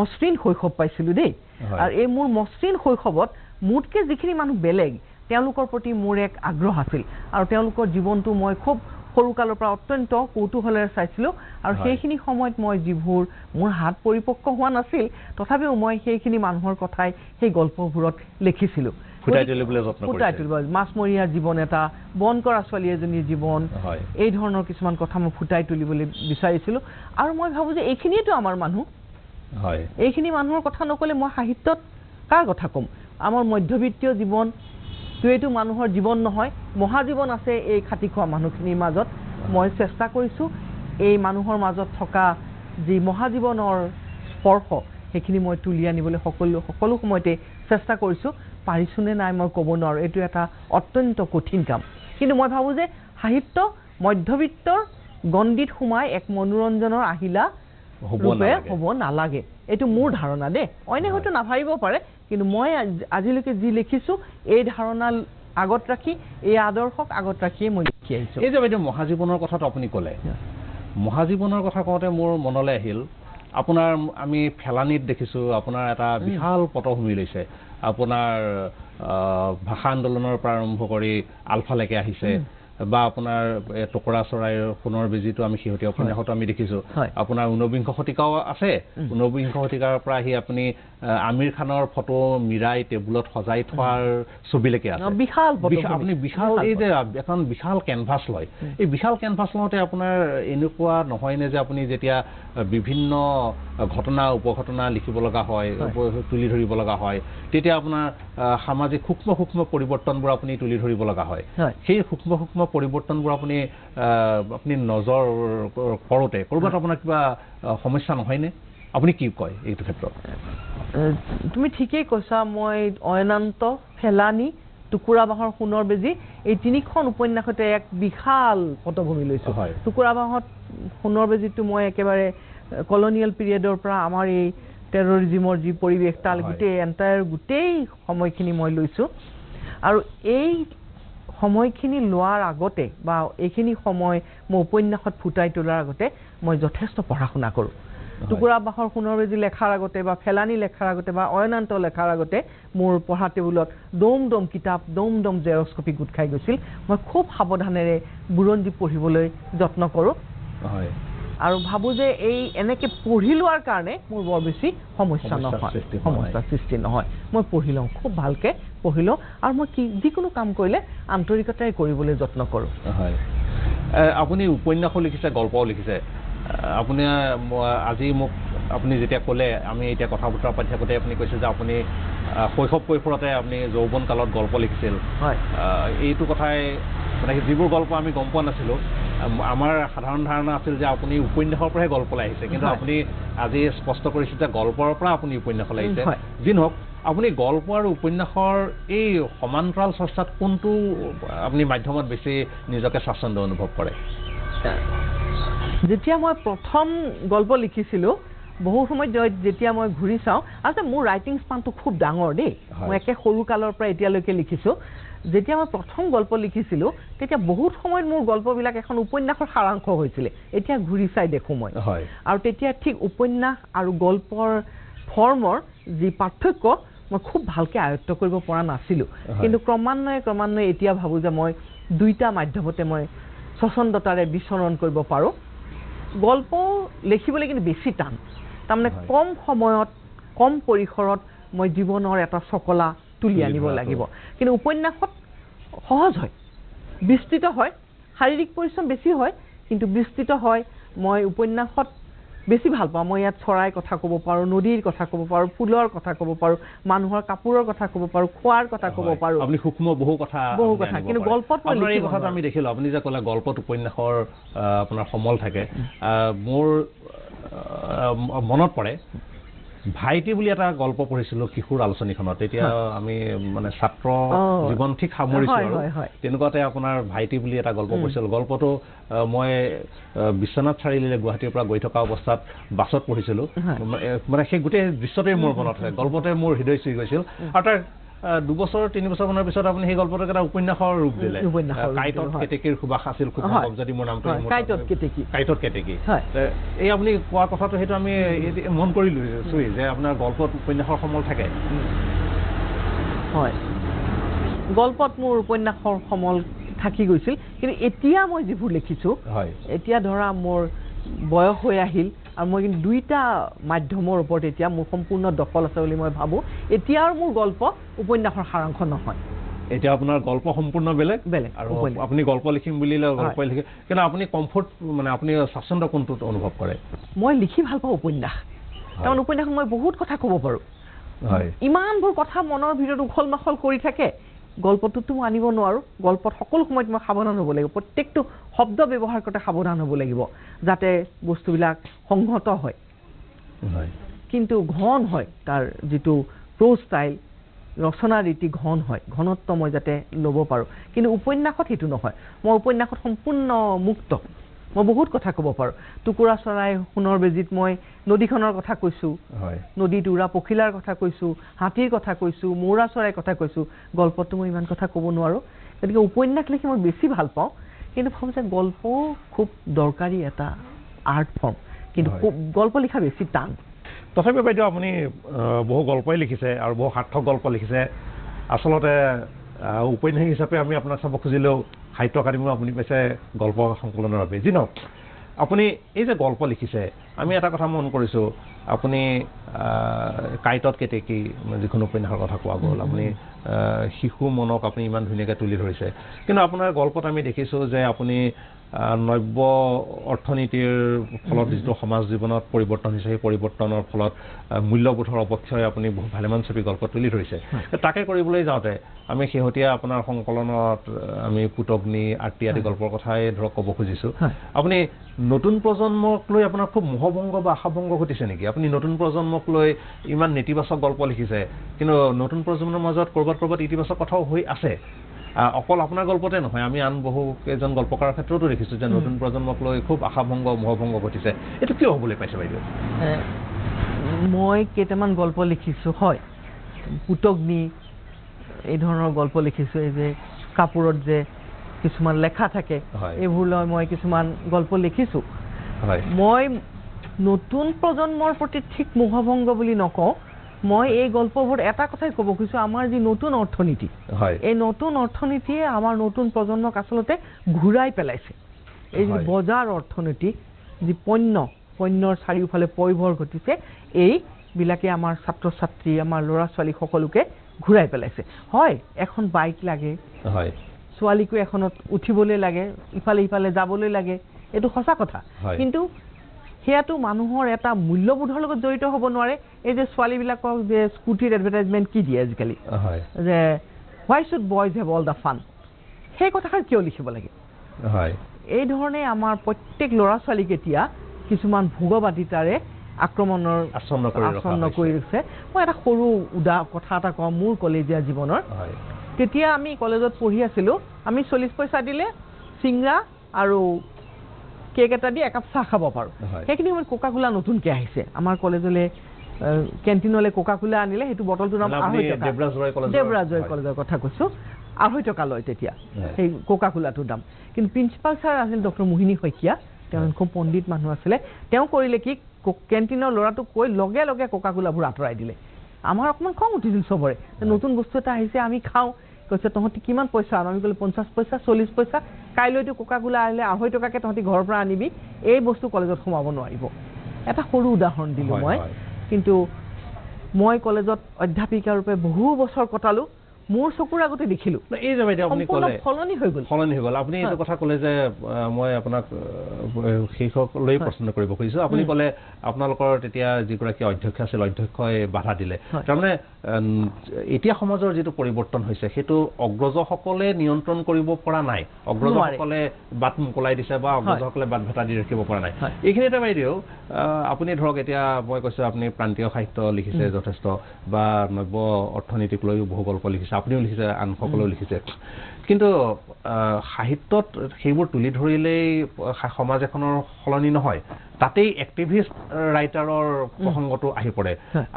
B: মসৃণ শৈশৱ পাইছিলোঁ দেই আৰু এই মোৰ মসৃণ শৈশৱত মোতকৈ যিখিনি মানুহ বেলেগ তেওঁলোকৰ প্ৰতি মোৰ এক আগ্ৰহ আছিল আৰু তেওঁলোকৰ জীৱনটো মই খুব সৰু কালৰ পৰা অত্যন্ত কৌতুহলেৰে চাইছিলোঁ আৰু সেইখিনি সময়ত মই যিবোৰ মোৰ হাত পৰিপক্ক হোৱা নাছিল তথাপিও মই সেইখিনি মানুহৰ কথাই সেই গল্পবোৰত লিখিছিলোঁ ফুটাই তুলিব মাছমৰীয়া জীৱন এটা বন কৰা ছোৱালী এজনীৰ জীৱন এই ধৰণৰ কিছুমান কথা মই ফুটাই তুলিবলৈ বিচাৰিছিলোঁ আৰু মই ভাবোঁ যে এইখিনিয়েতো আমাৰ মানুহ এইখিনি মানুহৰ কথা নক'লে মই সাহিত্যত কাৰ কথা ক'ম আমাৰ মধ্যবিত্তীয় জীৱন টোৱেইটো মানুহৰ জীৱন নহয় মহাজীৱন আছে এই খাতি খোৱা মানুহখিনিৰ মাজত মই চেষ্টা কৰিছো এই মানুহৰ মাজত থকা যি মহাজীৱনৰ স্পৰ্শ সেইখিনি মই তুলি আনিবলৈ সকলো সকলো সময়তে চেষ্টা কৰিছো পাৰিছোঁনে নাই মই ক'ব নোৱাৰোঁ এইটো এটা অত্যন্ত কঠিন কাম কিন্তু মই ভাবোঁ যে সাহিত্য মধ্যবিত্তৰ গণ্ডিত সোমাই এক মনোৰঞ্জনৰ আহিলা ৰূপে হ'ব নালাগে এইটো মোৰ ধাৰণা দেই অইনে হয়তো নাভাবিব পাৰে কিন্তু মই আজিলৈকে যি লিখিছোঁ এই ধাৰণা আগত ৰাখি এই আদৰ্শক আগত ৰাখিয়ে মই লিখি আহিছোঁ এই যে বাইদেউ মহাজীৱনৰ
A: কথাটো আপুনি ক'লে মহাজীৱনৰ কথা কওঁতে মোৰ মনলৈ আহিল আপোনাৰ আমি ফেলানিত দেখিছোঁ আপোনাৰ এটা বিশাল পটভূমি লৈছে আপোনাৰ ভাষা আন্দোলনৰ পৰা আৰম্ভ কৰি আলফালৈকে আহিছে বা আপোনাৰ টকৰা চৰাইৰ সোণৰ বেজিটো আমি শেহতীয়া উপন্যাসতো আমি দেখিছোঁ আপোনাৰ ঊনবিংশ শতিকাও আছে ঊনবিংশ শতিকাৰ পৰা আহি আপুনি আমিৰ খানৰ ফটো মিৰাই টেবুলত সজাই থার ছবিলৈকে আছে
B: বিশাল আপুনি
A: বিশাল এই যে এখন বিশাল কেনভাছ লয় এই বিশাল কেনভাছ লওঁতে আপোনাৰ এনেকুৱা নহয়নে যে আপুনি যেতিয়া বিভিন্ন ঘটনা উপঘটনা লিখিব লগা হয় তুলি ধৰিব লগা হয় তেতিয়া আপোনাৰ সামাজিক সূক্ষ্ম সূক্ষ্ম পৰিৱৰ্তনবোৰ আপুনি তুলি ধৰিব লগা হয় সেই সূক্ষ্ম সূক্ষ্ম পৰিৱৰ্তনবোৰ আপুনি আপুনি নজৰ কৰোঁতে ক'ৰবাত আপোনাৰ কিবা সমস্যা নহয়নে আপুনি কি
C: কয় এইটো ক্ষেত্ৰত
B: তুমি ঠিকেই কৈছা মই অয়নান্ত ফেলানি টুকুৰা বাঁহৰ সোণৰ বেজী এই তিনিখন উপন্যাসতে এক বিশাল পটভূমি লৈছো হয় টুকুৰা বাঁহত সোণৰ বেজীটো মই একেবাৰে কলনিয়েল পিৰিয়ডৰ পৰা আমাৰ এই টেৰৰিজিমৰ যি পৰিৱেশ তাৰ গোটেই এণ্টায়াৰ গোটেই সময়খিনি মই লৈছো আৰু এই সময়খিনি লোৱাৰ আগতে বা এইখিনি সময় মই উপন্যাসত ফুটাই তোলাৰ আগতে মই যথেষ্ট পঢ়া শুনা কৰোঁ টুকুৰা বাহৰ সোণৰ বেজি লেখাৰ আগতে বা ফেলানি লেখাৰ আগতে বা অয়নান্ত লেখাৰ আগতে মোৰ পঢ়া টেবুলত দম দম কিতাপ দম দম জেৰস্কপি গোট খাই গৈছিল মই খুব সাৱধানেৰে বুৰঞ্জী পঢ়িবলৈ যত্ন কৰোঁ হয় আৰু ভাবোঁ যে এই এনেকৈ পঢ়ি লোৱাৰ কাৰণে মোৰ বৰ বেছি সমস্যা নহয় সমস্যাৰ সৃষ্টি নহয় মই পঢ়ি লওঁ খুব ভালকে পঢ়ি লওঁ আৰু মই কি যিকোনো কাম কৰিলে আন্তৰিকতাৰে কৰিবলৈ যত্ন কৰোঁ হয় আপুনি
A: উপন্যাসো লিখিছে গল্পও লিখিছে আপুনি আজি মোক আপুনি যেতিয়া ক'লে আমি এতিয়া কথা বতৰা পাতি থাকোঁতে আপুনি কৈছে যে আপুনি শৈশৱ কৈশোৰতে আপুনি যৌৱন কালত গল্প লিখিছিল হয় এইটো কথাই মানে যিবোৰ গল্প আমি গম পোৱা নাছিলোঁ আমাৰ সাধাৰণ ধাৰণা আছিল যে আপুনি উপন্যাসৰ পৰাহে গল্পলৈ আহিছে কিন্তু আপুনি আজি স্পষ্ট কৰিছে যে গল্পৰ পৰা আপুনি উপন্যাসলৈ আহিছে যি নহওক আপুনি গল্প আৰু উপন্যাসৰ এই সমান্তৰাল চৰ্চাত কোনটো আপুনি মাধ্যমত বেছি নিজকে স্বাচ্ছন্দ অনুভৱ কৰে
B: যেতিয়া মই প্ৰথম গল্প লিখিছিলো বহু সময়ত যেতিয়া মই ঘূৰি চাওঁ আচলতে মোৰ ৰাইটিং স্পানটো খুব ডাঙৰ দেই মই একে সৰু কালৰ পৰা এতিয়ালৈকে লিখিছো যেতিয়া মই প্ৰথম গল্প লিখিছিলো তেতিয়া বহুত সময়ত মোৰ গল্পবিলাক এখন উপন্যাসৰ সাৰাংশ হৈছিলে এতিয়া ঘূৰি চাই দেখো মই আৰু তেতিয়া ঠিক উপন্যাস আৰু গল্পৰ ফৰ্মৰ যি পাৰ্থক্য মই খুব ভালকে আয়ত্ব কৰিব পৰা নাছিলো কিন্তু ক্ৰমান্বয়ে ক্ৰমান্বয়ে এতিয়া ভাবো যে মই দুইটা মাধ্যমতে মই স্বচ্ছন্দতাৰে বিচৰণ কৰিব পাৰোঁ গল্প লিখিবলৈ কিন্তু বেছি টান তাৰমানে কম সময়ত কম পৰিসৰত মই জীৱনৰ এটা চকলা তুলি আনিব লাগিব কিন্তু উপন্যাসত সহজ হয় বিস্তৃত হয় শাৰীৰিক পৰিশ্ৰম বেছি হয় কিন্তু বিস্তৃত হয় মই উপন্যাসত বেছি ভাল পাওঁ মই ইয়াত চৰাইৰ কথা ক'ব পাৰোঁ নদীৰ কথা ক'ব পাৰোঁ ফুলৰ কথা ক'ব পাৰোঁ মানুহৰ কাপোৰৰ কথা ক'ব পাৰোঁ খোৱাৰ কথা ক'ব পাৰোঁ আপুনি সূক্ষ্ম
A: বহু কথা বহু কথা কিন্তু গল্পত মই এই কথাটো আমি দেখিলো আপুনি যে ক'লে গল্পত উপন্যাসৰ আপোনাৰ সমল থাকে মোৰ মনত পৰে ভাইটি বুলি এটা গল্প পঢ়িছিলো শিশুৰ আলোচনীখনত তেতিয়া আমি মানে ছাত্ৰ জীৱন ঠিক সামৰিছিলো তেনেকুৱাতে আপোনাৰ ভাইটি বুলি এটা গল্প পঢ়িছিলো গল্পটো মই বিশ্বনাথ চাৰিআলিলে গুৱাহাটীৰ পৰা গৈ থকা অৱস্থাত বাছত পঢ়িছিলো মানে সেই গোটেই দৃশ্যতে মোৰ মনত গল্পতে মোৰ হৃদয় চুই গৈছিল আৰু তাৰ দুবছৰ তিনি বছৰ মানৰ পিছত আপুনি সেই গল্পটোক এটা উপন্যাসৰ ৰূপ দিলে এই আপুনি কোৱা কথাটো সেইটো আমি মন কৰিলো চুই যে আপোনাৰ গল্পত উপন্যাসৰ সমল থাকে হয়
B: গল্পত মোৰ উপন্যাসৰ সমল থাকি গৈছিল কিন্তু এতিয়া মই যিবোৰ লিখিছো এতিয়া ধৰা মোৰ বয়স হৈ আহিল আৰু মই কিন্তু দুইটা মাধ্যমৰ ওপৰত এতিয়া মোৰ সম্পূৰ্ণ দখল আছে বুলি মই ভাবোঁ এতিয়া আৰু মোৰ গল্প উপন্যাসৰ সাৰাংশ নহয়
A: এতিয়া আপোনাৰ গল্প সম্পূৰ্ণ বেলেগ বেলেগ আৰু আপুনি গল্প লিখিম বুলি গল্প লিখে কিন্তু আপুনি কমফৰ্ট মানে আপুনি স্বাচ্ছন্দ্য কোনটোত অনুভৱ কৰে
B: মই লিখি ভাল পাওঁ উপন্যাস কাৰণ উপন্যাসত মই বহুত কথা ক'ব পাৰোঁ ইমানবোৰ কথা মনৰ ভিতৰত উখল মাখল কৰি থাকে গল্পটোতো মই আনিব নোৱাৰোঁ গল্পত সকলো সময়ত মই সাৱধান হ'ব লাগিব প্ৰত্যেকটো শব্দ ব্যৱহাৰ কৰোঁতে সাৱধান হ'ব লাগিব যাতে বস্তুবিলাক সংহত হয় কিন্তু ঘন হয় তাৰ যিটো প্ৰ' ষ্টাইল ৰচনা ৰীতি ঘন হয় ঘনত্ব মই যাতে ল'ব পাৰোঁ কিন্তু উপন্যাসত সেইটো নহয় মই উপন্যাসত সম্পূৰ্ণ মুক্ত মই বহুত কথা ক'ব পাৰোঁ টুকুৰা চৰাই সোণৰ বেজীত মই নদীখনৰ কথা কৈছোঁ নদী উৰা পখিলাৰ কথা কৈছোঁ হাতীৰ কথা কৈছোঁ মৌৰা চৰাইৰ কথা কৈছোঁ গল্পটো মই ইমান কথা ক'ব নোৱাৰোঁ গতিকে উপন্যাস লিখি মই বেছি ভাল পাওঁ কিন্তু ভাবোঁ যে গল্প খুব দৰকাৰী এটা আৰ্ট ফৰ্ম কিন্তু গল্প লিখা বেছি টান তথাপিও
A: বাইদেউ আপুনি বহু গল্পই লিখিছে আৰু বহু সাৰ্থক গল্প লিখিছে আচলতে উপন্যাস হিচাপে আমি আপোনাক চাব খুজিলেও সাহিত্য একাডেমীও আপুনি পাইছে গল্প সংকলনৰ বাবে যি নহওক আপুনি এই যে গল্প লিখিছে আমি এটা কথা মন কৰিছোঁ আপুনি কাঁইটত কেতিয়া কি যিখন উপন্যাসৰ কথা কোৱা গ'ল আপুনি শিশু মনক আপুনি ইমান ধুনীয়াকৈ তুলি ধৰিছে কিন্তু আপোনাৰ গল্পত আমি দেখিছোঁ যে আপুনি নব্য অৰ্থনীতিৰ ফলত যিটো সমাজ জীৱনত পৰিৱৰ্তন হৈছে সেই পৰিৱৰ্তনৰ ফলত মূল্যবোধৰ অপক্ষয় আপুনি ভালেমান ছবি গল্প তুলি ধৰিছে তাকে কৰিবলৈ যাওঁতে আমি শেহতীয়া আপোনাৰ সংকলনত আমি পুতগ্নি আৰ্তি আদি গল্পৰ কথাই ধৰক ক'ব খুজিছোঁ আপুনি নতুন প্ৰজন্মক লৈ আপোনাৰ খুব মোহভংগ বা আশাভংগ ঘটিছে নেকি আপুনি নতুন প্ৰজন্মক লৈ ইমান নেতিবাচক গল্প লিখিছে কিন্তু নতুন প্ৰজন্মৰ মাজত ক'ৰবাত ক'ৰবাত ইতিবাচক কথাও হৈ আছে অকল আপোনাৰ গল্পতে নহয় আমি আন বহুকেইজন গল্পকাৰৰ ক্ষেত্ৰতো দেখিছোঁ যে নতুন প্ৰজন্মক লৈ খুব আশাভংগ মোহভংগ ঘটিছে এইটো কিয় হ'বলৈ পাইছে বাইদেউ
B: মই কেইটামান গল্প লিখিছোঁ হয় পুতগ্নি এই ধৰণৰ গল্প লিখিছোঁ এই যে কাপোৰত যে কিছুমান লেখা থাকে এইবোৰ লৈ মই কিছুমান গল্প লিখিছোঁ মই নতুন প্ৰজন্মৰ প্ৰতি ঠিক মোহভংগ বুলি নকওঁ মই এই গল্পবোৰ এটা কথাই ক'ব খুজিছোঁ আমাৰ যি নতুন অৰ্থনীতি হয় এই নতুন অৰ্থনীতিয়ে আমাৰ নতুন প্ৰজন্মক আচলতে ঘূৰাই পেলাইছে এই যি বজাৰ অৰ্থনীতি যি পণ্য পণ্যৰ চাৰিওফালে পৰিভৰ ঘটিছে এইবিলাকে আমাৰ ছাত্ৰ ছাত্ৰী আমাৰ ল'ৰা ছোৱালী সকলোকে ঘূৰাই পেলাইছে হয় এখন বাইক লাগে হয় ছোৱালীকো এখনত উঠিবলৈ লাগে ইফালে ইফালে যাবলৈ লাগে এইটো সঁচা কথা কিন্তু সেয়াতো মানুহৰ এটা মূল্যবোধৰ লগত জড়িত হ'ব নোৱাৰে এই যে ছোৱালীবিলাকক যে স্কুটিৰ এডভাৰটাইজমেণ্ট কি দিয়ে আজিকালি যে why should boys have all the fun সেই কথাষাৰ কিয় লিখিব লাগে এই ধৰণে আমাৰ প্ৰত্যেক ল'ৰা ছোৱালীক এতিয়া কিছুমান ভোগবাদিতাৰে আক্ৰমণৰ আচন্ন কৰি ৰাখিছে মই এটা সৰু উদা কথা এটা কওঁ মোৰ কলেজীয়া জীৱনৰ তেতিয়া আমি কলেজত পঢ়ি আছিলোঁ আমি চল্লিছ পইচা দিলে চিংৰা আৰু কেক এটা দি একাপ চাহ খাব পাৰো সেইখিনি সময়ত কোকা কোলা নতুনকে আহিছে আমাৰ কলেজলৈ কেণ্টিনলৈ কোকা কোলা আনিলে সেইটো বটলটোৰ নাম আঢ়ৈ টকা দেৱৰাজৰ কলেজৰ কথা কৈছো আঢ়ৈ টকা লয় তেতিয়া সেই কোকা কোলাটোৰ দাম কিন্তু প্ৰিঞ্চিপাল ছাৰ আছিল ডক্টৰ মোহিনী শইকীয়া তেওঁ খুব পণ্ডিত মানুহ আছিলে তেওঁ কৰিলে কি কেণ্টিনৰ ল'ৰাটোক কৈ লগে লগে কোকা কোলাবোৰ আঁতৰাই দিলে আমাৰ অকণমান খং উঠিছিল চবৰে নতুন বস্তু এটা আহিছে আমি খাওঁ কৈছে তহঁতি কিমান পইচা আনো আমি ক'লো পঞ্চাছ পইচা চল্লিছ পইচা কাইলৈতো কোকা কোলা আনিলে আঢ়ৈ টকাকৈ তহঁতি ঘৰৰ পৰা আনিবি এই বস্তু কলেজত সোমাব নোৱাৰিব এটা সৰু উদাহৰণ দিলোঁ মই কিন্তু মই কলেজত অধ্যাপিকাৰূপে বহু বছৰ কটালোঁ মোৰ চকুৰ আগতে দেখিলো
A: এই যে বাইদেউ আপুনি ক'লে সলনি হৈ গ'ল সলনি হৈ গ'ল আপুনি এইটো কথা ক'লে যে মই আপোনাক শীৰ্ষক লৈ প্ৰশ্ন কৰিব খুজিছো আপুনি ক'লে আপোনালোকৰ তেতিয়া যিগৰাকী অধ্যক্ষ আছিল অধ্যক্ষই বাধা দিলে তাৰমানে এতিয়া সমাজৰ যিটো পৰিৱৰ্তন হৈছে সেইটো অগ্ৰজসকলে নিয়ন্ত্ৰণ কৰিব পৰা নাই অগ্ৰজসকলে বাট মোকলাই দিছে বা অগ্ৰজসকলে বাট ভেটা দি ৰাখিব পৰা নাই এইখিনিতে বাইদেউ আপুনি ধৰক এতিয়া মই কৈছো আপুনি প্ৰান্তীয় সাহিত্য লিখিছে যথেষ্ট বা নব্য অৰ্থনীতিক লৈও বহু গল্প লিখিছে আপুনিও লিখিছে আন সকলেও লিখিছে কিন্তু সাহিত্যত সেইবোৰ তুলি ধৰিলেই সমাজ এখনৰ সলনি নহয় তাতেই এক্টিভিষ্ট ৰাইটাৰৰ প্ৰসংগটো আহি পৰে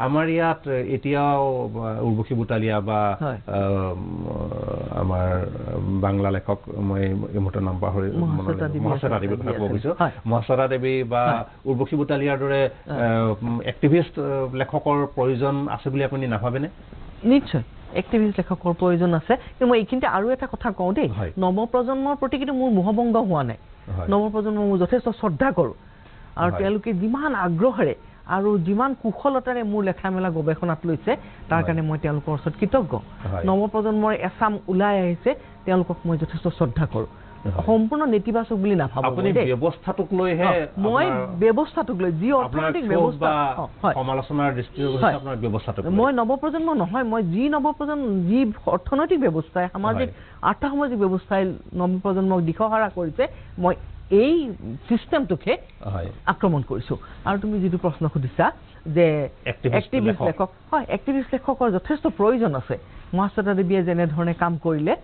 A: আমাৰ ইয়াত এতিয়াও উৰ্বশী বুটালিয়া বা আমাৰ বাংলা লেখক মই এই মুহূৰ্তত নাম পাহৰি মহাচাৰা ক'ব খুজিছো মহাচাৰা দেৱী বা উৰ্বশী বুটালিয়াৰ দৰে এক্টিভিষ্ট
B: লেখকৰ প্ৰয়োজন আছে বুলি আপুনি নাভাবেনে নিশ্চয় এক্টিভিষ্ট লেখকৰ প্ৰয়োজন আছে কিন্তু মই এইখিনিতে আৰু এটা কথা কওঁ দেই নৱপ্ৰজন্মৰ প্ৰতি কিন্তু মোৰ মোহভংগ হোৱা নাই নৱপ্ৰজন্ম মই যথেষ্ট শ্ৰদ্ধা কৰোঁ আৰু তেওঁলোকে যিমান আগ্ৰহেৰে আৰু যিমান কুশলতাৰে মোৰ লেখা মেলা গৱেষণাত লৈছে তাৰ কাৰণে মই তেওঁলোকৰ ওচৰত কৃতজ্ঞ নৱপ্ৰজন্মৰ এচাম ওলাই আহিছে তেওঁলোকক মই যথেষ্ট শ্ৰদ্ধা কৰোঁ সম্পূৰ্ণ নেতিবাচক বুলি নাভাবো আপুনি
A: ব্যৱস্থাটোক লৈহে মই
B: ব্যৱস্থাটোক লৈ যি অৰ্থনৈতিক মই নৱপ্ৰজন্ম নহয় মই যি নৱপ্ৰজন্ম যি অৰ্থনৈতিক ব্যৱস্থাই সামাজিক আৰ্থ সামাজিক ব্যৱস্থাই নৱপ্ৰজন্মক দিশহাৰা কৰিছে মই এই চিষ্টেমটোকহে আক্ৰমণ কৰিছো আৰু তুমি যিটো প্ৰশ্ন সুধিছা যে এক্টিভিষ্ট লেখক হয় এক্টিভিষ্ট লেখকৰ যথেষ্ট প্ৰয়োজন আছে মহাশ্বেতা দেৱীয়ে যেনেধৰণে কাম কৰিলে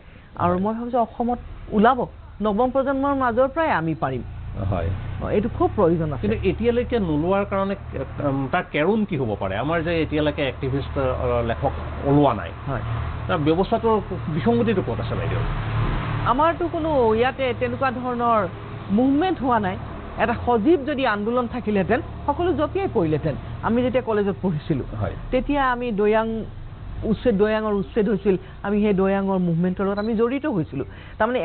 B: আৰু মই ভাবিছোঁ অসমত ওলাব নৱম প্ৰজন্মৰ মাজৰ পৰাই আমি পাৰিম হয় এইটো খুব প্ৰয়োজন আছে কিন্তু
A: এতিয়ালৈকে নোলোৱাৰ কাৰণে তাৰ কেৰুণ কি হ'ব পাৰে আমাৰ যে এতিয়ালৈকে এক্টিভিষ্ট লেখক ওলোৱা নাই হয় তাৰ বিসংগতিটো ক'ত আছে বাইদেউ
B: আমাৰতো কোনো ইয়াতে তেনেকুৱা ধৰণৰ মুভমেণ্ট হোৱা নাই এটা সজীৱ যদি আন্দোলন থাকিলেহেঁতেন সকলো জঁপিয়াই পৰিলেহেঁতেন আমি যেতিয়া কলেজত পঢ়িছিলোঁ হয় তেতিয়া আমি দৈয়াং উচ্ছেদ দৈয়াঙৰ উচ্ছেদ হৈছিল আমি সেই দৈয়াঙৰ মুভমেণ্টৰ লগত আমি জড়িত হৈছিলোঁ তাৰমানে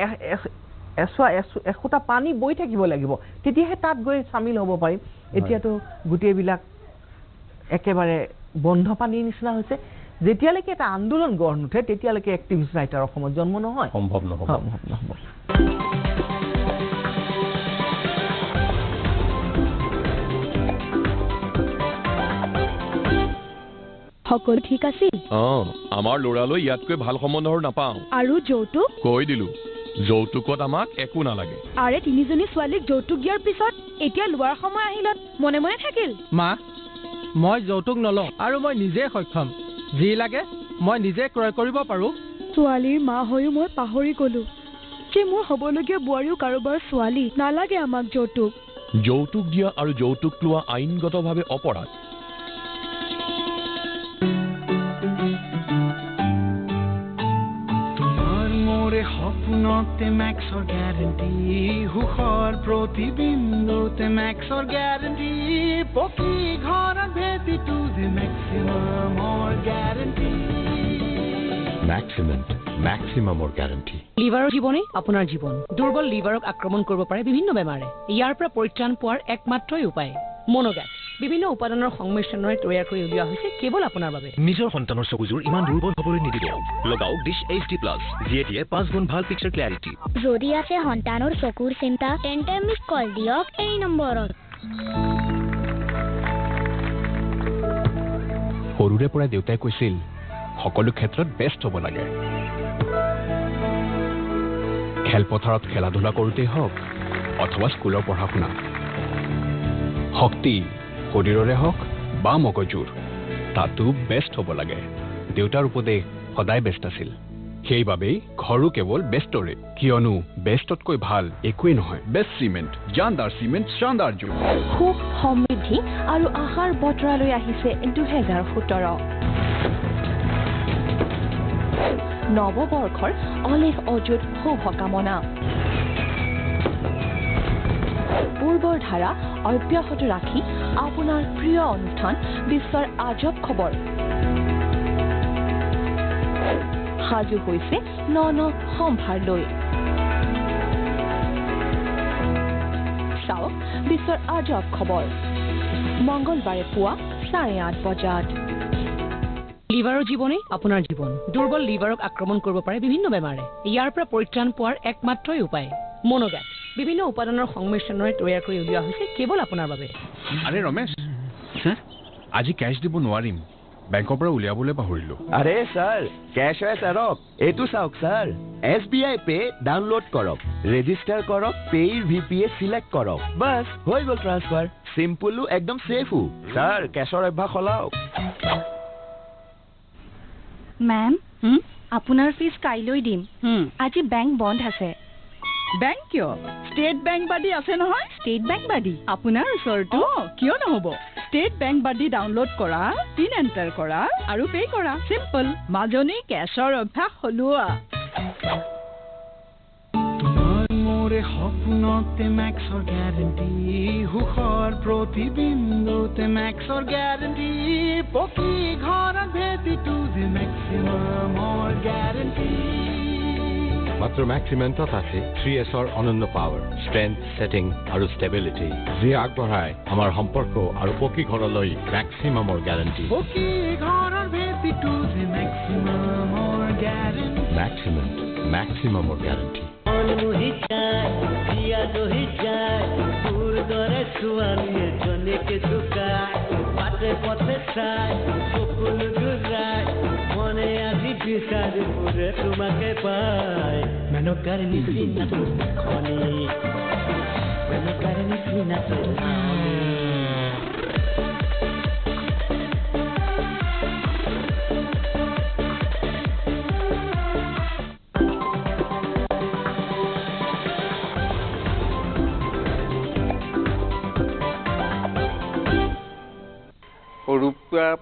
B: এচুৱা এচু এসোটা পানী বৈ থাকিব লাগিব তেতিয়াহে তাত গৈ চামিল হ'ব পাৰিম এতিয়াতো গোটেইবিলাক একেবাৰে বন্ধ পানীৰ নিচিনা হৈছে যেতিয়ালৈকে এটা আন্দোলন গঢ় নুঠে তেতিয়ালৈকে এক্টিভিষ্ট ৰাইটাৰ অসমত জন্ম নহয় সম্ভৱ নহয়
D: সকলো ঠিক আছিল
C: অ আমাৰ ল'ৰালৈ ইয়াতকৈ ভাল সম্বন্ধৰ নাপাওঁ
D: আৰু যৌতুক
C: কৈ দিলো যৌতুকত আমাক একো নালাগে
D: আৰে তিনিজনী ছোৱালীক যৌতুক দিয়াৰ পিছত এতিয়া লোৱাৰ সময় আহিলত মনে মনে থাকিল
C: মা মই যৌতুক
A: নলওঁ আৰু মই নিজে সক্ষম যি লাগে মই নিজে ক্ৰয় কৰিব পাৰোঁ
E: ছোৱালীৰ মা হৈও মই পাহৰি গলো যে মোৰ হ'বলগীয়া বোৱাৰীও কাৰোবাৰ ছোৱালী নালাগে আমাক
F: যৌতুক
C: যৌতুক দিয়া আৰু যৌতুক লোৱা আইনগতভাৱে অপৰাধ
E: স্বপ্নতে ম্যাক্সর গ্যারেন্টি হুখর প্রতিবিন্দুতে ম্যাক্সর গ্যারেন্টি পকি ঘর ভেতি to the maximum
C: or guarantee ম্যাক্সিমেন্ট ম্যাক্সিমাম অর গ্যারান্টি
D: লিভাৰৰ জীৱনে আপোনাৰ জীৱন দুৰ্বল লিভাৰক আক্ৰমণ কৰিব পাৰে বিভিন্ন বেমাৰে ইয়াৰ পৰা পৰিত্ৰাণ পোৱাৰ একমাত্ৰই উপায় মনোগাছ বিভিন্ন উপাদানৰ সংমিশ্ৰণেৰে তৈয়াৰ কৰি উলিওৱা হৈছে কেৱল আপোনাৰ বাবে
C: নিজৰ সন্তানৰ চকুযোৰ ইমান দুৰ্বল হবলৈ নিদিব লগাওক ডিছ এইচ ডি প্লাছ যিয়ে দিয়ে পাঁচ গুণ ভাল পিকচাৰ ক্লিয়াৰিটি
D: যদি আছে সন্তানৰ চকুৰ চিন্তা তেন্তে মিক কল
E: দিয়ক এই নম্বৰত
A: সৰুৰে পৰা দেউতাই কৈছিল সকলো ক্ষেত্ৰত ব্যস্ত হ'ব লাগে
C: খেলপথাৰত খেলা ধূলা কৰোঁতেই হওক অথবা স্কুলৰ পঢ়া শুনা শক্তি শৰীৰৰে হওক বা মগজুৰ তাতো বেষ্ট হ'ব লাগে দেউতাৰ উপদেশ সদায় বেষ্ট আছিল সেইবাবেই ঘৰো কেৱল বেষ্টৰে কিয়নো বেষ্টতকৈ ভাল একোৱেই নহয় বেষ্ট চিমেণ্ট জানদাৰ
G: চিমেণ্ট চান্দাৰ যুগ
D: সুখ সমৃদ্ধি আৰু আশাৰ বতৰালৈ আহিছে দুহেজাৰ সোতৰ নৱবৰ্ষৰ অলেখ অযুত শুভকামনা পূৰ্বৰ ধাৰা অব্যাহত ৰাখি আপোনাৰ প্ৰিয় অনুষ্ঠান বিশ্বৰ আজব খবৰ সাজু হৈছে ন ন সম্ভাৰ লৈ চাওক বিশ্বৰ আজব খবৰ মংগলবাৰে পুৱা চাৰে আঠ বজাত লিভাৰৰ জীৱনেই আপোনাৰ জীৱন দুৰ্বল লিভাৰক আক্ৰমণ কৰিব পাৰে বিভিন্ন বেমাৰে ইয়াৰ পৰা পৰিত্ৰাণ পোৱাৰ একমাত্ৰই উপায় মনোগাত বিভিন্ন উপাদানৰ সংমিশ্ৰণৰে তৈয়াৰ কৰি উলিওৱা হৈছে কেৱল আপোনাৰ বাবে
C: আৰে ৰমেশ আজি কেছ দিব নোৱাৰিম বেংকৰ পৰা উলিয়াবলৈ পাহৰিলো
D: আৰে ছাৰ কেছ হয় ছাৰক এইটো চাওক
C: ছাৰ এছ পে' ডাউনলোড কৰক ৰেজিষ্টাৰ কৰক পেইৰ ভি পি কৰক বাছ হৈ গ'ল ট্ৰান্সফাৰ চিম্পলো একদম চেফো ছাৰ কেছৰ অভ্যাস সলাওক
D: মেম আপোনাৰ ফিজ কাইলৈ দিম আজি বেংক বন্ধ আছে বেংক কিয় ষ্টেট বেংক বাদী আছে নহয় ষ্টেট বেংক বাদী আপোনাৰ ওচৰতো কিয় নহ'ব ষ্টেট বেংক বাদী ডাউনলোড কৰা পিন এণ্টাৰ কৰা আৰু পে' কৰা চিম্পল মাজনী কেছৰ অভ্যাস সলোৱা সপোনতে মেক্সৰ
E: গেৰেণ্টি সুখৰ প্ৰতিবিন্দুতে
C: মাত্ৰ মেক্সিমেণ্টত আছে থ্ৰী এছৰ অনন্য পাৱাৰ ষ্ট্ৰেংথ ছেটিং আৰু ষ্টেবিলিটি যিয়ে আগবঢ়ায় আমাৰ সম্পৰ্ক আৰু পকী ঘৰলৈ মেক্সিমামৰ গেৰাণ্টি মেক্সিমেণ্ট মেক্সিমামৰ গেৰাণ্টি
E: ছোৱালীয়ে পথে চাই সপোন গুজৰায় মনে আজি বিচারিপুরে তোমাকে পাই মেনকার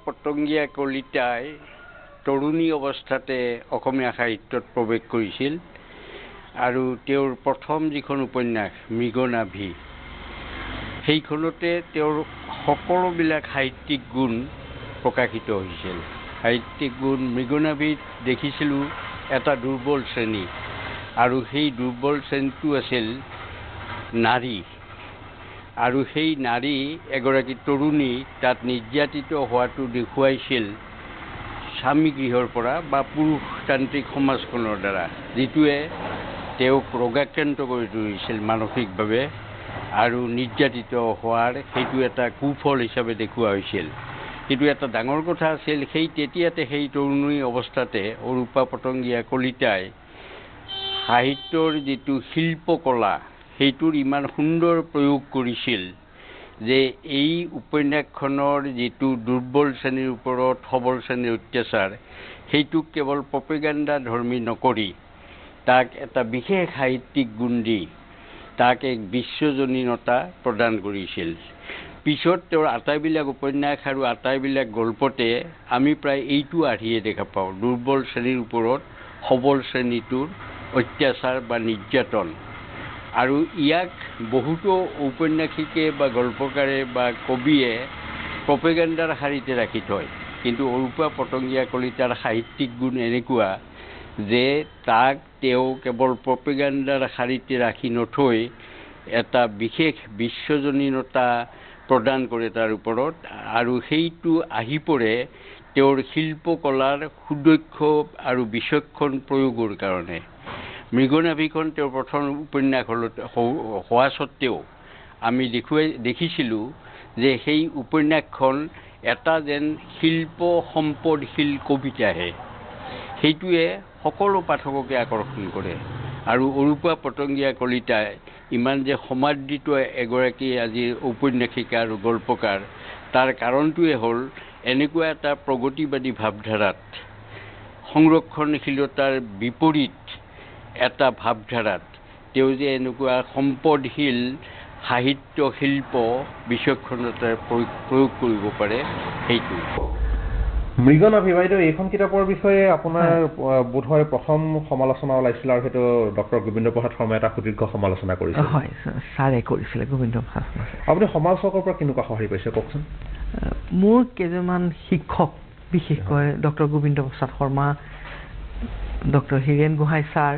G: পতংগীয়া কলিতাই তৰুণী অৱস্থাতে অসমীয়া সাহিত্যত প্ৰৱেশ কৰিছিল আৰু তেওঁৰ প্ৰথম যিখন উপন্যাস মৃগনাভি সেইখনতে তেওঁৰ সকলোবিলাক সাহিত্যিক গুণ প্ৰকাশিত হৈছিল সাহিত্যিক গুণ মৃগনাভিত দেখিছিলোঁ এটা দুৰ্বল শ্ৰেণী আৰু সেই দুৰ্বল শ্ৰেণীটো আছিল নাৰী আৰু সেই নাৰী এগৰাকী তৰুণী তাত নিৰ্যাতিত হোৱাটো দেখুৱাইছিল স্বামী গৃহৰ পৰা বা পুৰুষতান্ত্ৰিক সমাজখনৰ দ্বাৰা যিটোৱে তেওঁক ৰোগাক্ৰান্ত কৰি তুলিছিল মানসিকভাৱে আৰু নিৰ্যাতিত হোৱাৰ সেইটো এটা কুফল হিচাপে দেখুওৱা হৈছিল সেইটো এটা ডাঙৰ কথা আছিল সেই তেতিয়াতে সেই তৰুণী অৱস্থাতে অৰূপা পতংগীয়া কলিতাই সাহিত্যৰ যিটো শিল্পকলা সেইটোৰ ইমান সুন্দৰ প্ৰয়োগ কৰিছিল যে এই উপন্যাসখনৰ যিটো দুৰ্বল শ্ৰেণীৰ ওপৰত সবল শ্ৰেণীৰ অত্যাচাৰ সেইটো কেৱল প্ৰপিগেণ্ডা ধৰ্মী নকৰি তাক এটা বিশেষ সাহিত্যিক গুণ দি তাক এক বিশ্বজনীনতা প্ৰদান কৰিছিল পিছত তেওঁৰ আটাইবিলাক উপন্যাস আৰু আটাইবিলাক গল্পতে আমি প্ৰায় এইটো আৰ্হিয়ে দেখা পাওঁ দুৰ্বল শ্ৰেণীৰ ওপৰত সবল শ্ৰেণীটোৰ অত্যাচাৰ বা নিৰ্যাতন আৰু ইয়াক বহুতো ঔপন্যাসিকে বা গল্পকাৰে বা কবিয়ে প্ৰপেগেণ্ডাৰ শাৰীতে ৰাখি থয় কিন্তু অৰূপা পতংগীয়া কলিতাৰ সাহিত্যিক গুণ এনেকুৱা যে তাক তেওঁ কেৱল প্ৰপেগেণ্ডাৰ শাৰীতে ৰাখি নথৈ এটা বিশেষ বিশ্বজনীনতা প্ৰদান কৰে তাৰ ওপৰত আৰু সেইটো আহি পৰে তেওঁৰ শিল্পকলাৰ সুদক্ষ আৰু বিচক্ষণ প্ৰয়োগৰ কাৰণে মৃগনা তেওঁৰ প্ৰথম উপন্যাস হ'ল হোৱা স্বত্বেও আমি দেখুৱাই দেখিছিলোঁ যে সেই উপন্যাসখন এটা যেন শিল্প সম্পদশীল কবিতাহে সেইটোৱে সকলো পাঠককে আকৰ্ষণ কৰে আৰু অৰুপা পতংগীয়া কলিতাই ইমান যে সমাদৃত এগৰাকী আজি ঔপন্যাসিকা আৰু গল্পকাৰ তাৰ কাৰণটোৱে হ'ল এনেকুৱা এটা প্ৰগতিবাদী ভাৱধাৰাত সংৰক্ষণশীলতাৰ বিপৰীত এটা ভাৱধাৰাত তেওঁ যে এনেকুৱা সম্পদশীল সাহিত্য শিল্প বিচক্ষণতাৰ প্ৰয়োগ কৰিব পাৰে সেইটো
A: মৃগনাভী বাইদেউ এইখন কিতাপৰ বিষয়ে আপোনাৰ বোধ প্ৰথম সমালোচনা ওলাইছিলে আৰু সেইটো ডক্টৰ গোবিন্দ প্ৰসাদ শৰ্মাই এটা সুদীৰ্ঘ সমালোচনা কৰিছিল হয়
B: ছাৰে কৰিছিলে গোবিন্দ প্ৰসাদ শৰ্মা
A: আপুনি সমালোচকৰ পৰা কেনেকুৱা সঁহাৰি পাইছে কওকচোন
B: মোৰ কেইজনমান শিক্ষক বিশেষকৈ doctor Gobinda Prasad Sharma doctor Hiren Gohain sir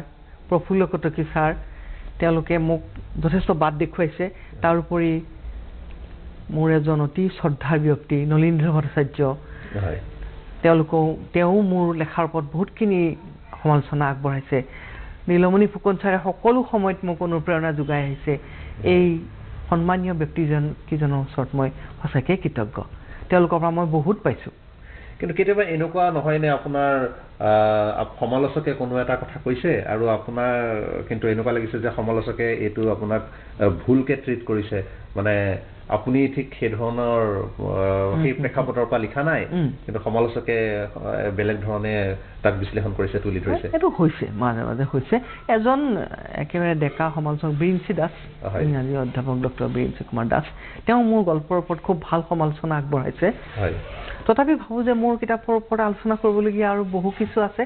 B: Prafulla Kataki sir তেওঁলোকে মোক যথেষ্ট বাট দেখুৱাইছে তাৰোপৰি মোৰ এজন অতি শ্ৰদ্ধাৰ ব্যক্তি নলীন্দ্ৰ ভট্টাচাৰ্য তেওঁলোকেও তেওঁ মোৰ লেখাৰ ওপৰত বহুতখিনি সমালোচনা আগবঢ়াইছে নীলমণি ফুকন ছাৰে সকলো সময়ত মোক অনুপ্ৰেৰণা যোগাই আহিছে এই সন্মানীয় ব্যক্তিজন কেইজনৰ ওচৰত মই সঁচাকৈ কৃতজ্ঞ তেওঁলোকৰ পৰা মই বহুত পাইছোঁ
A: কিন্তু কেতিয়াবা এনেকুৱা নহয় নে আপোনাৰ সমালোচকে কোনো এটা কথা কৈছে আৰু আপোনাৰ কিন্তু এনেকুৱা লাগিছে যে সমালোচকে এইটো আপোনাক ভুলকে ট্ৰিট কৰিছে মানে আপুনি ঠিক সেইধৰণৰ সেই প্ৰেক্ষাপটৰ পৰা লিখা নাই কিন্তু সমালোচকে বেলেগ ধৰণে তাক বিশ্লেষণ কৰিছে তুলি ধৰিছে এইটো
B: হৈছে মাজে মাজে হৈছে এজন একেবাৰে ডেকা সমালোচক বিৰিঞ্চি দাস ইংৰাজী অধ্যাপক ডক্টৰ বিৰিঞ্চি কুমাৰ দাস তেওঁ মোৰ গল্পৰ ওপৰত খুব ভাল সমালোচনা আগবঢ়াইছে তথাপি ভাবোঁ যে মোৰ কিতাপৰ ওপৰত আলোচনা কৰিবলগীয়া আৰু বহু কিছু আছে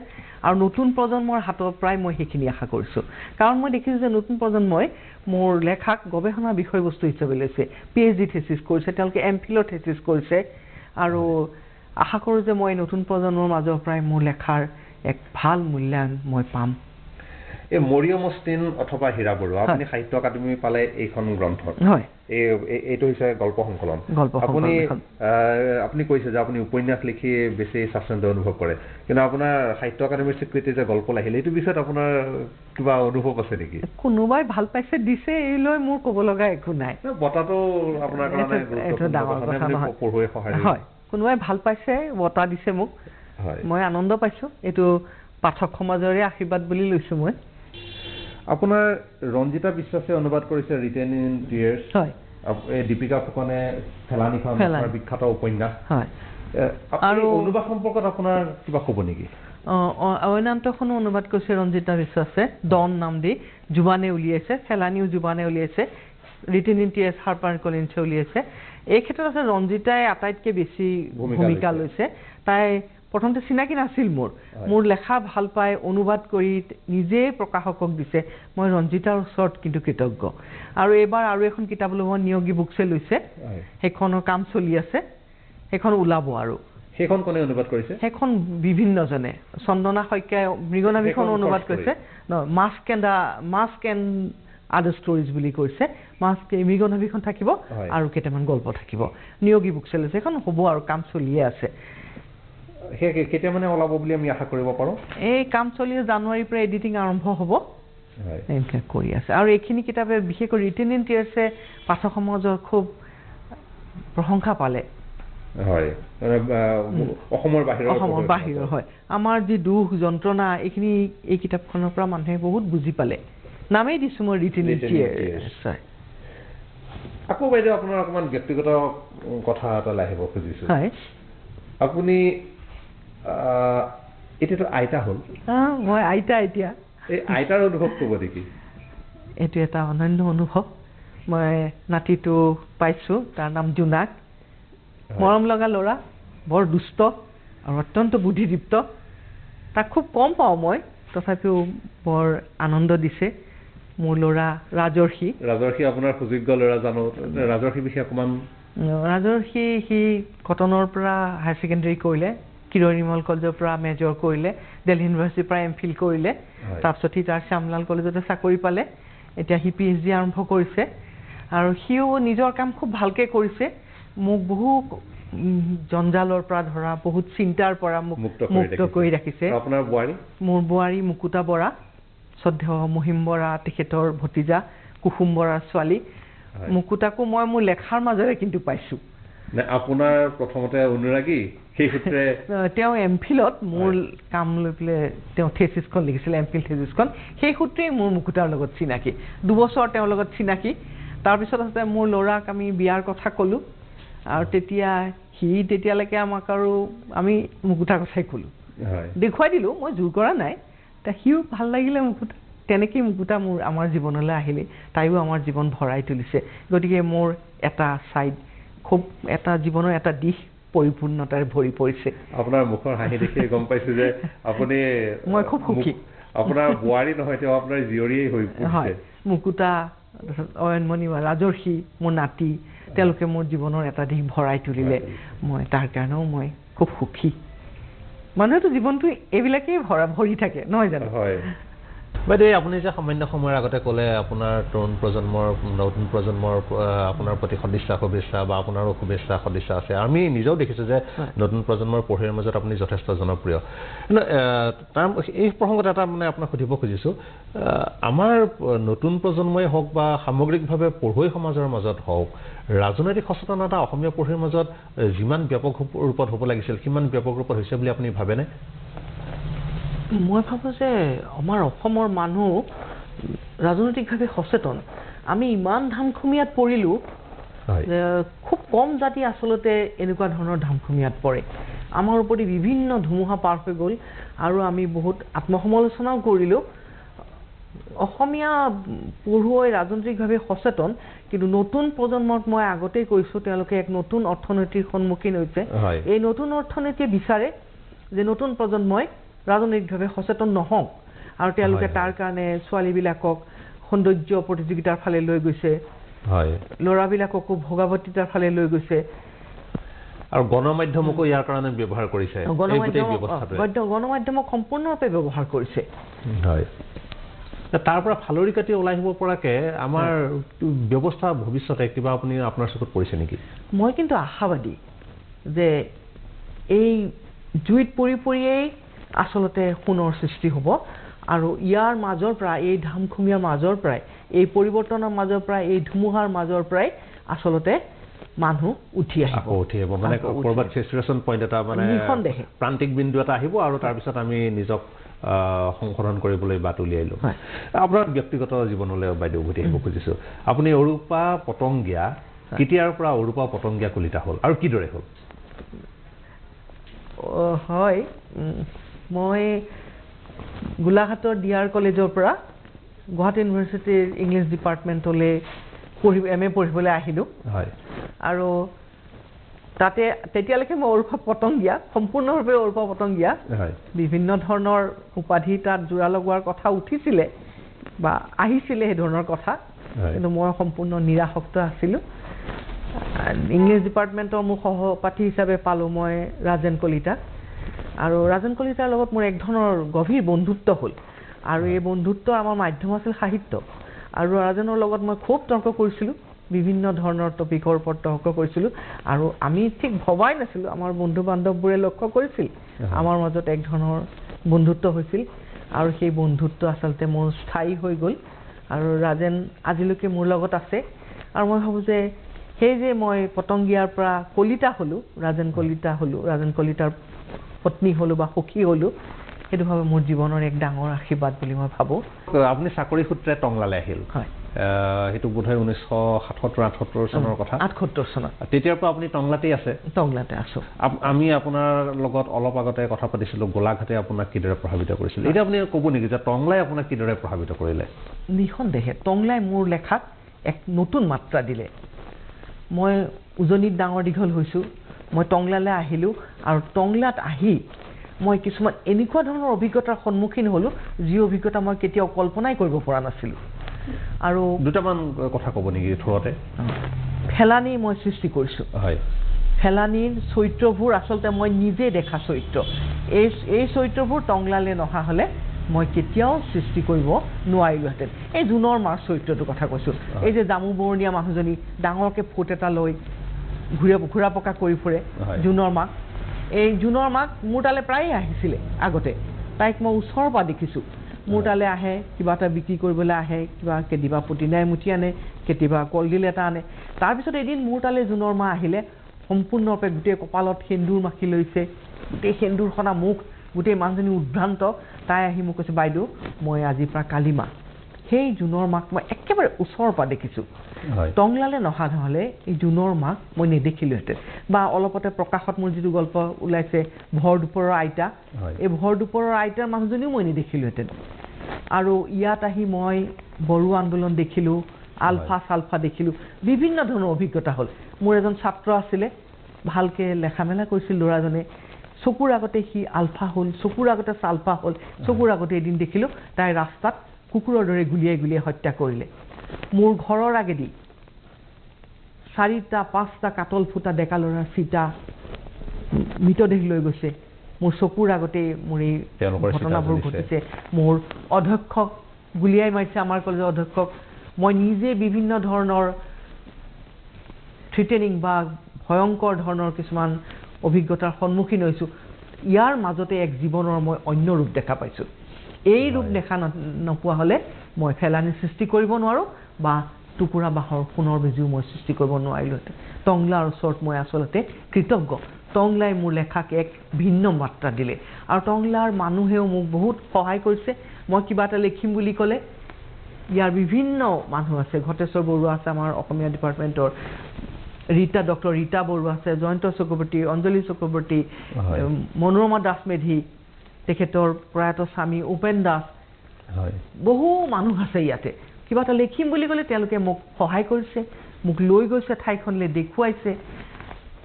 B: আৰু নতুন প্ৰজন্মৰ হাতৰ প্ৰায় মই সেইখিনি আশা কৰিছোঁ কাৰণ মই দেখিছোঁ যে নতুন প্ৰজন্মই মোৰ লেখাক গৱেষণাৰ বিষয়বস্তু হিচাপে লৈছে পি এইচ ডি থেচিছ কৰিছে তেওঁলোকে এম ফিলৰ থেচিছ কৰিছে আৰু আশা কৰোঁ যে মই নতুন প্ৰজন্মৰ মাজৰ পৰাই মোৰ লেখাৰ এক ভাল মূল্যায়ন মই পাম
A: এই মৰিয় মস্তিন অথবা হীৰা বৰুৱা আপুনি সাহিত্য একাডেমী পালে এইখন গ্ৰন্থ এইটো হৈছে গল্প সংকলন আপুনি আপুনি কৈছে যে আপুনি উপন্যাস লিখি বেছি স্বাচ্ছন্দ্য অনুভৱ কৰে কিন্তু আপোনাৰ সাহিত্য একাডেমীৰ স্বীকৃতি যে গল্প লাগিল এইটো বিষয়ত আপোনাৰ কিবা অনুভৱ আছে নেকি
B: কোনোবাই ভাল পাইছে দিছে এই লৈ মোৰ ক'ব লগা একো নাই
A: বঁটাটো আপোনাৰ
B: কোনোবাই ভাল পাইছে বঁটা দিছে মোক মই আনন্দ পাইছো এইটো পাঠক সমাজৰে আশীৰ্বাদ বুলি লৈছো মই
A: আপোনাৰ ৰঞ্জিতা বিশ্বাসে অনুবাদ কৰিছে ৰিটেন ইন টিয়াৰ্চ হয় দীপিকা ফুকনে ফেলানিখন বিখ্যাত উপন্যাস হয় আৰু অনুবাদ
B: সম্পৰ্কত আপোনাৰ কিবা ক'ব নেকি অঁ অনুবাদ কৰিছে ৰঞ্জিতা বিশ্বাসে ডন নাম দি জুবানে উলিয়াইছে ফেলানিও জুবানে উলিয়াইছে ৰিটেন ইন টিয়াৰ্চ হাৰ পাৰ কলিনছে উলিয়াইছে এই ক্ষেত্ৰত আছে ৰঞ্জিতাই আটাইতকৈ বেছি ভূমিকা লৈছে তাই প্ৰথমতে চিনাকি নাছিল মোৰ মোৰ লেখা ভাল পাই অনুবাদ কৰি নিজে প্ৰকাশকক দিছে মই ৰঞ্জিতাৰ ওচৰত কিন্তু কৃতজ্ঞ আৰু এইবাৰ আৰু এখন কিতাপ ল'ব নিয়োগী বুকছে লৈছে সেইখনৰ কাম চলি আছে সেইখন ওলাব আৰু সেইখন কোনে অনুবাদ কৰিছে সেইখন বিভিন্নজনে চন্দনা শইকীয়াই মৃগনাভিখন অনুবাদ কৰিছে ন মাছ and the musk and other stories বুলি কৈছে মাছ মাস্ক মৃগনাভিখন থাকিব আৰু কেইটামান গল্প থাকিব নিয়োগী বুক চেল আছে সেইখন হ'ব আৰু কাম চলিয়ে আছে কেতিয়া মানে ওলাব বুলি আমি আশা কৰিব পাৰোঁ এই কাম চলি জানুৱাৰীৰ পৰা এডিটিং আৰম্ভ হ'ব
F: এনেকৈ কৰি
A: আছে
B: আৰু এইখিনি কিতাপে বিশেষকৈ ৰিটেন ইন টিয়াৰ্ছে পাঠক সমাজৰ খুব প্ৰশংসা পালে আমাৰ যি দুখ যন্ত্ৰণা এইখিনি এই কিতাপখনৰ পৰা মানুহে বহুত বুজি পালে নামেই দিছো মই ৰিটেন ইন টিয়াৰ্ছ
A: হয় আকৌ বাইদেউ আপোনাৰ অকণমান ব্যক্তিগত কথা এটালৈ আহিব খুজিছোঁ হয় আপুনি এতিয়াতো আইতা হ'ল
B: মই আইতা এতিয়া এই
A: আইতাৰ অনুভৱ ক'ব নেকি
B: এইটো এটা অনন্য অনুভৱ মই নাতিটো পাইছোঁ তাৰ নাম জোনাক মৰম লগা ল'ৰা বৰ দুষ্ট আৰু অত্যন্ত বুদ্ধিদীপ্ত তাক খুব কম পাওঁ মই তথাপিও বৰ আনন্দ দিছে মোৰ ল'ৰা ৰাজৰ্ষী
A: ৰাজৰ্ষী আপোনাৰ সুযোগ্য ল'ৰা জানো ৰাজৰ্ষীৰ বিষয়ে অকণমান
B: ৰাজৰ্ষী সি কটনৰ পৰা হায়াৰ ছেকেণ্ডেৰী কৰিলে কিৰণিমল কলেজৰ পৰা মেজৰ কৰিলে দেলহি ইউনিভাৰ্চিটিৰ পৰা এম ফিল কৰিলে তাৰপিছত সি তাৰ শ্যামলাল কলেজতে চাকৰি পালে এতিয়া সি পি এইচ ডি আৰম্ভ কৰিছে আৰু সিও নিজৰ কাম খুব ভালকৈ কৰিছে মোক বহু জঞ্জালৰ পৰা ধৰা বহুত চিন্তাৰ পৰা মোক মুক্ত কৰি ৰাখিছে মোৰ বোৱাৰী মুকুতা বৰা শ্ৰদ্ধ মহিম বৰা তেখেতৰ ভতিজা কুসুম বৰাৰ ছোৱালী মুকুতাকো মই মোৰ লেখাৰ মাজেৰে কিন্তু পাইছোঁ
A: নে আপোনাৰ প্ৰথমতে অনুৰাগী সেই সূত্ৰে
B: তেওঁ এম ফিলত মোৰ কাম লৈ পেলাই তেওঁ থেচিছখন লিখিছিলে এম ফিল থেচিছখন সেই সূত্ৰেই মোৰ মুকুতাৰ লগত চিনাকি দুবছৰ তেওঁৰ লগত চিনাকি তাৰপিছত আছে মোৰ ল'ৰাক আমি বিয়াৰ কথা ক'লোঁ আৰু তেতিয়া সি তেতিয়ালৈকে আমাক আৰু আমি মুকুতাৰ কথাই ক'লোঁ দেখুৱাই দিলোঁ মই জোৰ কৰা নাই সিও ভাল লাগিলে মুকুতা তেনেকেই মুকুতা মোৰ আমাৰ জীৱনলৈ আহিলে তাইও আমাৰ জীৱন ভৰাই তুলিছে গতিকে মোৰ এটা ছাইড খুব এটা জীৱনৰ এটা দিশ পৰিপূৰ্ণতাৰে ভৰি পৰিছে আপোনাৰ মুখৰ হাঁহি দেখি গম পাইছো যে আপুনি মই খুব
A: সুখী আপোনাৰ বোৱাৰী
C: নহয় তেওঁ আপোনাৰ জীয়ৰীয়ে হৈ হয়
B: মুকুতা অয়নমণি বা ৰাজৰ্ষী মোৰ নাতি তেওঁলোকে মোৰ জীৱনৰ এটা দিশ ভৰাই তুলিলে মই তাৰ কাৰণেও মই খুব সুখী মানুহেতো জীৱনটো এইবিলাকেই ভৰা ভৰি থাকে নহয় জানো হয়
A: বাইদেউ আপুনি যে সামান্য সময়ৰ আগতে ক'লে আপোনাৰ তৰুণ প্ৰজন্মৰ নতুন প্ৰজন্মৰ আপোনাৰ প্ৰতি সদিচ্ছা শুভেচ্ছা বা আপোনাৰো শুভেচ্ছা সদিচ্ছা আছে আমি নিজেও দেখিছো যে নতুন প্ৰজন্মৰ পঢ়িৰ মাজত আপুনি যথেষ্ট জনপ্ৰিয় এই প্ৰসংগত এটা মানে আপোনাক সুধিব খুজিছোঁ আমাৰ নতুন প্ৰজন্মই হওক বা সামগ্ৰিকভাৱে পঢ়ুৱৈ সমাজৰ মাজত হওক ৰাজনৈতিক সচেতনতা অসমীয়া পঢ়িৰ মাজত যিমান ব্যাপক ৰূপত হ'ব লাগিছিল সিমান ব্যাপক ৰূপত হৈছে বুলি আপুনি ভাবেনে
B: মই ভাবো যে আমাৰ অসমৰ মানুহ ৰাজনৈতিকভাৱে সচেতন আমি ইমান ধামখুমীয়াত পৰিলো খুব কম জাতি আচলতে এনেকুৱা ধৰণৰ ধামখুমীয়াত পৰে আমাৰ ওপৰত বিভিন্ন ধুমুহা পাৰ হৈ গ'ল আৰু আমি বহুত আত্মসমালোচনাও কৰিলো অসমীয়া পঢ়ুৱৈ ৰাজনৈতিকভাৱে সচেতন কিন্তু নতুন প্ৰজন্মক মই আগতেই কৈছোঁ তেওঁলোকে এক নতুন অৰ্থনীতিৰ সন্মুখীন হৈছে এই নতুন অৰ্থনীতিয়ে বিচাৰে যে নতুন প্ৰজন্মই ৰাজনৈতিকভাৱে সচেতন নহওঁ আৰু তেওঁলোকে তাৰ কাৰণে ছোৱালীবিলাকক সৌন্দৰ্য প্ৰতিযোগিতাৰ ফালে লৈ গৈছে হয় ল'ৰাবিলাককো ভগাৱতীতাৰ ফালে লৈ গৈছে
A: আৰু গণমাধ্যমকো ইয়াৰ কাৰণে ব্যৱহাৰ কৰিছে
B: গণমাধ্যমক সম্পূৰ্ণৰূপে ব্যৱহাৰ কৰিছে
A: তাৰ পৰা ফালৰি কাটি ওলাই আহিব পৰাকে আমাৰ ব্যৱস্থা ভৱিষ্যতে কিবা আপুনি আপোনাৰ চকুত পৰিছে নেকি
B: মই কিন্তু আশাবাদী যে এই জুইত পৰি পৰিয়েই আচলতে সোণৰ সৃষ্টি হ'ব আৰু ইয়াৰ মাজৰ পৰা এই ধামখুমীয়াৰ মাজৰ পৰাই এই পৰিৱৰ্তনৰ মাজৰ পৰাই এই ধুমুহাৰ মাজৰ পৰাই আচলতে মানুহ
A: উঠি আহিব প্ৰান্তিক বিন্দু এটা আহিব আৰু তাৰপিছত আমি নিজক সংশোধন কৰিবলৈ বাট উলিয়াই লওঁ আপোনাৰ ব্যক্তিগত জীৱনলৈ বাইদেউ উভতি আহিব খুজিছো আপুনি অৰুপা পতংগীয়া কেতিয়াৰ পৰা অৰুপা পতংগীয়া কলিতা হ'ল আৰু কিদৰে হ'ল
B: হয় মই গোলাঘাটৰ ডি আৰ কলেজৰ পৰা গুৱাহাটী ইউনিভাৰ্চিটিৰ ইংলিছ ডিপাৰ্টমেণ্টলৈ পঢ়ি এম এ পঢ়িবলৈ আহিলোঁ হয় আৰু তাতে তেতিয়ালৈকে মই ঔৰফা পতংগীয়া সম্পূৰ্ণৰূপে ঔৰফা পতংগীয়া বিভিন্ন ধৰণৰ উপাধি তাত জোৰা লগোৱাৰ কথা উঠিছিলে বা আহিছিলে সেই ধৰণৰ কথা কিন্তু মই সম্পূৰ্ণ নিৰাসক্ত আছিলোঁ ইংলিছ ডিপাৰ্টমেণ্টৰ মোৰ সহপাঠী হিচাপে পালোঁ মই ৰাজেন কলিতা আৰু ৰাজেন কলিতাৰ লগত মোৰ এক ধৰণৰ গভীৰ বন্ধুত্ব হ'ল আৰু এই বন্ধুত্ব আমাৰ মাধ্যম আছিল সাহিত্য আৰু ৰাজেনৰ লগত মই খুব তৰ্ক কৰিছিলোঁ বিভিন্ন ধৰণৰ টপিকৰ ওপৰত তৰ্ক কৰিছিলোঁ আৰু আমি ঠিক ভবাই নাছিলোঁ আমাৰ বন্ধু বান্ধৱবোৰে লক্ষ্য কৰিছিল আমাৰ মাজত এক ধৰণৰ বন্ধুত্ব হৈছিল আৰু সেই বন্ধুত্ব আচলতে মোৰ স্থায়ী হৈ গ'ল আৰু ৰাজেন আজিলৈকে মোৰ লগত আছে আৰু মই ভাবোঁ যে সেই যে মই পতংগীয়াৰ পৰা কলিতা হ'লোঁ ৰাজেন কলিতা হ'লোঁ ৰাজেন কলিতাৰ পত্নী হ'লো বা সুখী হ'লো সেইটো ভাবে মোৰ জীৱনৰ এক ডাঙৰ আশীৰ্বাদ বুলি মই ভাবোঁ
A: আপুনি চাকৰি সূত্ৰে টংলালে আহিল হয় সেইটো বোধহয় ঊনৈছশ সাতসত্তৰ আঠসত্তৰ চনৰ কথা আঠসত্তৰ চনত তেতিয়াৰ পৰা আপুনি টংলাতেই আছে টংলাতে আছো আমি আপোনাৰ লগত অলপ আগতে কথা পাতিছিলোঁ গোলাঘাটে আপোনাক কিদৰে প্ৰভাৱিত কৰিছিল এতিয়া আপুনি ক'ব নেকি যে টংলাই আপোনাক কিদৰে প্ৰভাৱিত কৰিলে
B: নিঃসন্দেহে টংলাই মোৰ লেখাত এক নতুন মাত্ৰা দিলে মই উজনিত ডাঙৰ দীঘল হৈছোঁ মই টংলালৈ আহিলোঁ আৰু টংলাত আহি মই কিছুমান এনেকুৱা ধৰণৰ অভিজ্ঞতাৰ সন্মুখীন হ'লোঁ যি অভিজ্ঞতা মই কেতিয়াও কল্পনাই কৰিব পৰা নাছিলোঁ আৰু দুটামান কথা ক'ব নেকি থোৱাতে ফেলানী মই সৃষ্টি কৰিছোঁ হয় ফেলানীৰ চৰিত্ৰবোৰ আচলতে মই নিজে দেখা চৰিত্ৰ এই এই চৰিত্ৰবোৰ টংলালৈ নহা হ'লে মই কেতিয়াও সৃষ্টি কৰিব নোৱাৰিলোহেঁতেন এই জোনৰ মাৰ চৰিত্ৰটোৰ কথা কৈছোঁ এই যে জামু বৰণীয়া মানুহজনী ডাঙৰকৈ ফুট এটা লৈ ঘূৰা ঘূৰা পকা কৰি ফুৰে জুনৰ মাক এই জুনৰ মাক মোৰ তালৈ প্ৰায়ে আহিছিলে আগতে তাইক মই ওচৰৰ পৰা দেখিছোঁ মোৰ তালৈ আহে কিবা এটা বিক্ৰী কৰিবলৈ আহে কিবা কেতিয়াবা পুতিনাই মুঠি আনে কেতিয়াবা কলডিল এটা আনে তাৰপিছত এদিন মোৰ তালৈ জুনৰ মা আহিলে সম্পূৰ্ণৰূপে গোটেই কপালত সেন্দুৰ মাখি লৈছে গোটেই সেন্দুৰখনা মুখ গোটেই মানুহজনী উদ্ভ্ৰান্ত তাই আহি মোক কৈছে বাইদেউ মই আজিৰ পৰা কালি কালিমা সেই জুনৰ মাক মই একেবাৰে ওচৰৰ পৰা দেখিছোঁ টংলালে নহা নহ'লে এই জুনৰ মাক মই নেদেখিলোহেঁতেন বা অলপতে প্ৰকাশত মোৰ যিটো গল্প ওলাইছে ভৰ দুপৰৰ আইতা এই ভৰ দুপৰৰ আইতাৰ মানুহজনীও মই নেদেখিলোহেঁতেন আৰু ইয়াত আহি মই বড়ো আন্দোলন দেখিলো আলফা চালফা দেখিলো বিভিন্ন ধৰণৰ অভিজ্ঞতা হ'ল মোৰ এজন ছাত্ৰ আছিলে ভালকে লেখা মেলা কৰিছিল ল'ৰাজনে চকুৰ আগতে সি আলফা হ'ল চকুৰ আগতে চালফা হ'ল চকুৰ আগতে এদিন দেখিলোঁ তাই ৰাস্তাত কুকুৰৰ দৰে গুলিয়াই গুলিয়াই হত্যা কৰিলে মোৰ ঘৰৰ আগেদি চাৰিটা পাঁচটা কাটল ফুটা ডেকা ল'ৰাৰ চিটা মৃতদেহ লৈ গৈছে মোৰ চকুৰ আগতেই মোৰ এই ঘটনাবোৰ ঘটিছে মোৰ অধ্যক্ষক গুলিয়াই মাৰিছে আমাৰ কলেজৰ অধ্যক্ষক মই নিজে বিভিন্ন ধৰণৰ থ্ৰিটেনিং বা ভয়ংকৰ ধৰণৰ কিছুমান অভিজ্ঞতাৰ সন্মুখীন হৈছোঁ ইয়াৰ মাজতে এক জীৱনৰ মই অন্য ৰূপ দেখা পাইছোঁ এই ৰূপ দেখা নোপোৱা হ'লে মই ফেলানি সৃষ্টি কৰিব নোৱাৰোঁ বা টুকুৰা বাঁহৰ সোণৰ বেজিও মই সৃষ্টি কৰিব নোৱাৰিলোহেঁতেন টংলাৰ ওচৰত মই আচলতে কৃতজ্ঞ টংলাই মোৰ লেখাক এক ভিন্ন মাত্ৰা দিলে আৰু টংলাৰ মানুহেও মোক বহুত সহায় কৰিছে মই কিবা এটা লিখিম বুলি ক'লে ইয়াৰ বিভিন্ন মানুহ আছে ঘটেশ্বৰ বৰুৱা আছে আমাৰ অসমীয়া ডিপাৰ্টমেণ্টৰ ৰীতা ডক্টৰ ৰীতা বৰুৱা আছে জয়ন্ত চক্ৰৱৰ্তী অঞ্জলি চক্ৰৱৰ্তী মনোৰমা দাস মেধি তেখেতৰ প্ৰয়াত স্বামী উপেন দাস বহু মানুহ আছে ইয়াতে কিবা এটা লিখিম বুলি ক'লে তেওঁলোকে মোক সহায় কৰিছে মোক লৈ গৈছে ঠাইখনলৈ দেখুৱাইছে